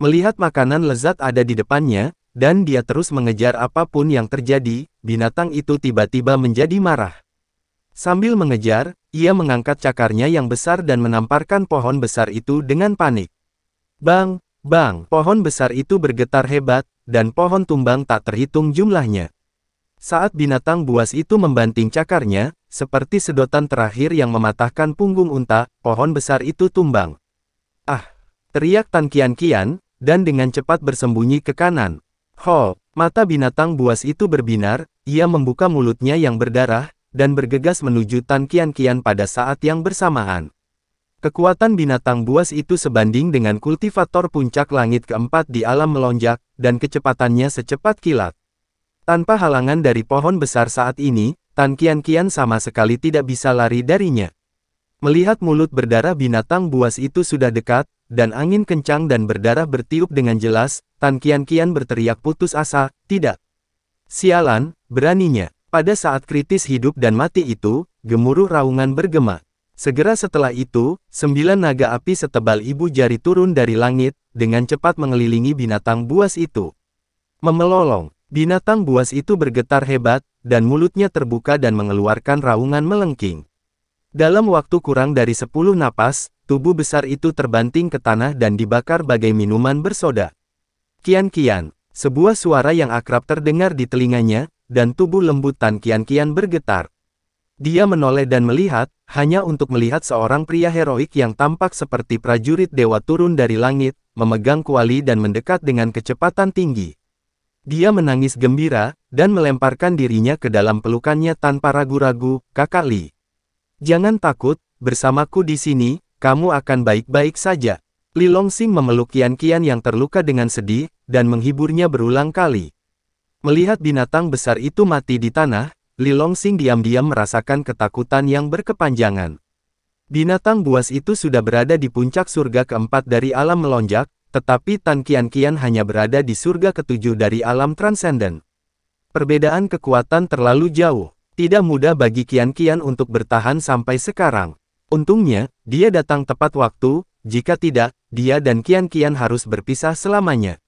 Melihat makanan lezat ada di depannya, dan dia terus mengejar apapun yang terjadi, binatang itu tiba-tiba menjadi marah. Sambil mengejar, ia mengangkat cakarnya yang besar dan menamparkan pohon besar itu dengan panik. Bang, bang, pohon besar itu bergetar hebat, dan pohon tumbang tak terhitung jumlahnya. Saat binatang buas itu membanting cakarnya, seperti sedotan terakhir yang mematahkan punggung unta, pohon besar itu tumbang. Ah! Teriak Tan Kian Kian, dan dengan cepat bersembunyi ke kanan. Ho! Mata binatang buas itu berbinar, ia membuka mulutnya yang berdarah, dan bergegas menuju Tan Kian Kian pada saat yang bersamaan. Kekuatan binatang buas itu sebanding dengan kultivator puncak langit keempat di alam melonjak, dan kecepatannya secepat kilat. Tanpa halangan dari pohon besar saat ini, Tan Kian Kian sama sekali tidak bisa lari darinya. Melihat mulut berdarah binatang buas itu sudah dekat, dan angin kencang dan berdarah bertiup dengan jelas, Tan Kian Kian berteriak putus asa, tidak. Sialan, beraninya. Pada saat kritis hidup dan mati itu, gemuruh raungan bergema. Segera setelah itu, sembilan naga api setebal ibu jari turun dari langit, dengan cepat mengelilingi binatang buas itu. Memelolong, Binatang buas itu bergetar hebat, dan mulutnya terbuka dan mengeluarkan raungan melengking. Dalam waktu kurang dari 10 napas, tubuh besar itu terbanting ke tanah dan dibakar bagai minuman bersoda. Kian-kian, sebuah suara yang akrab terdengar di telinganya, dan tubuh lembutan Kian-kian bergetar. Dia menoleh dan melihat, hanya untuk melihat seorang pria heroik yang tampak seperti prajurit dewa turun dari langit, memegang kuali dan mendekat dengan kecepatan tinggi. Dia menangis gembira, dan melemparkan dirinya ke dalam pelukannya tanpa ragu-ragu, kakak Li. Jangan takut, bersamaku di sini, kamu akan baik-baik saja. Li Longxing memeluk Yan Qian yang terluka dengan sedih, dan menghiburnya berulang kali. Melihat binatang besar itu mati di tanah, Li Longxing diam-diam merasakan ketakutan yang berkepanjangan. Binatang buas itu sudah berada di puncak surga keempat dari alam melonjak, tetapi Tan kian Kian hanya berada di surga ketujuh dari alam transenden. Perbedaan kekuatan terlalu jauh. Tidak mudah bagi kian kian untuk bertahan sampai sekarang. Untungnya, dia datang tepat waktu, jika tidak, dia dan kian kian harus berpisah selamanya.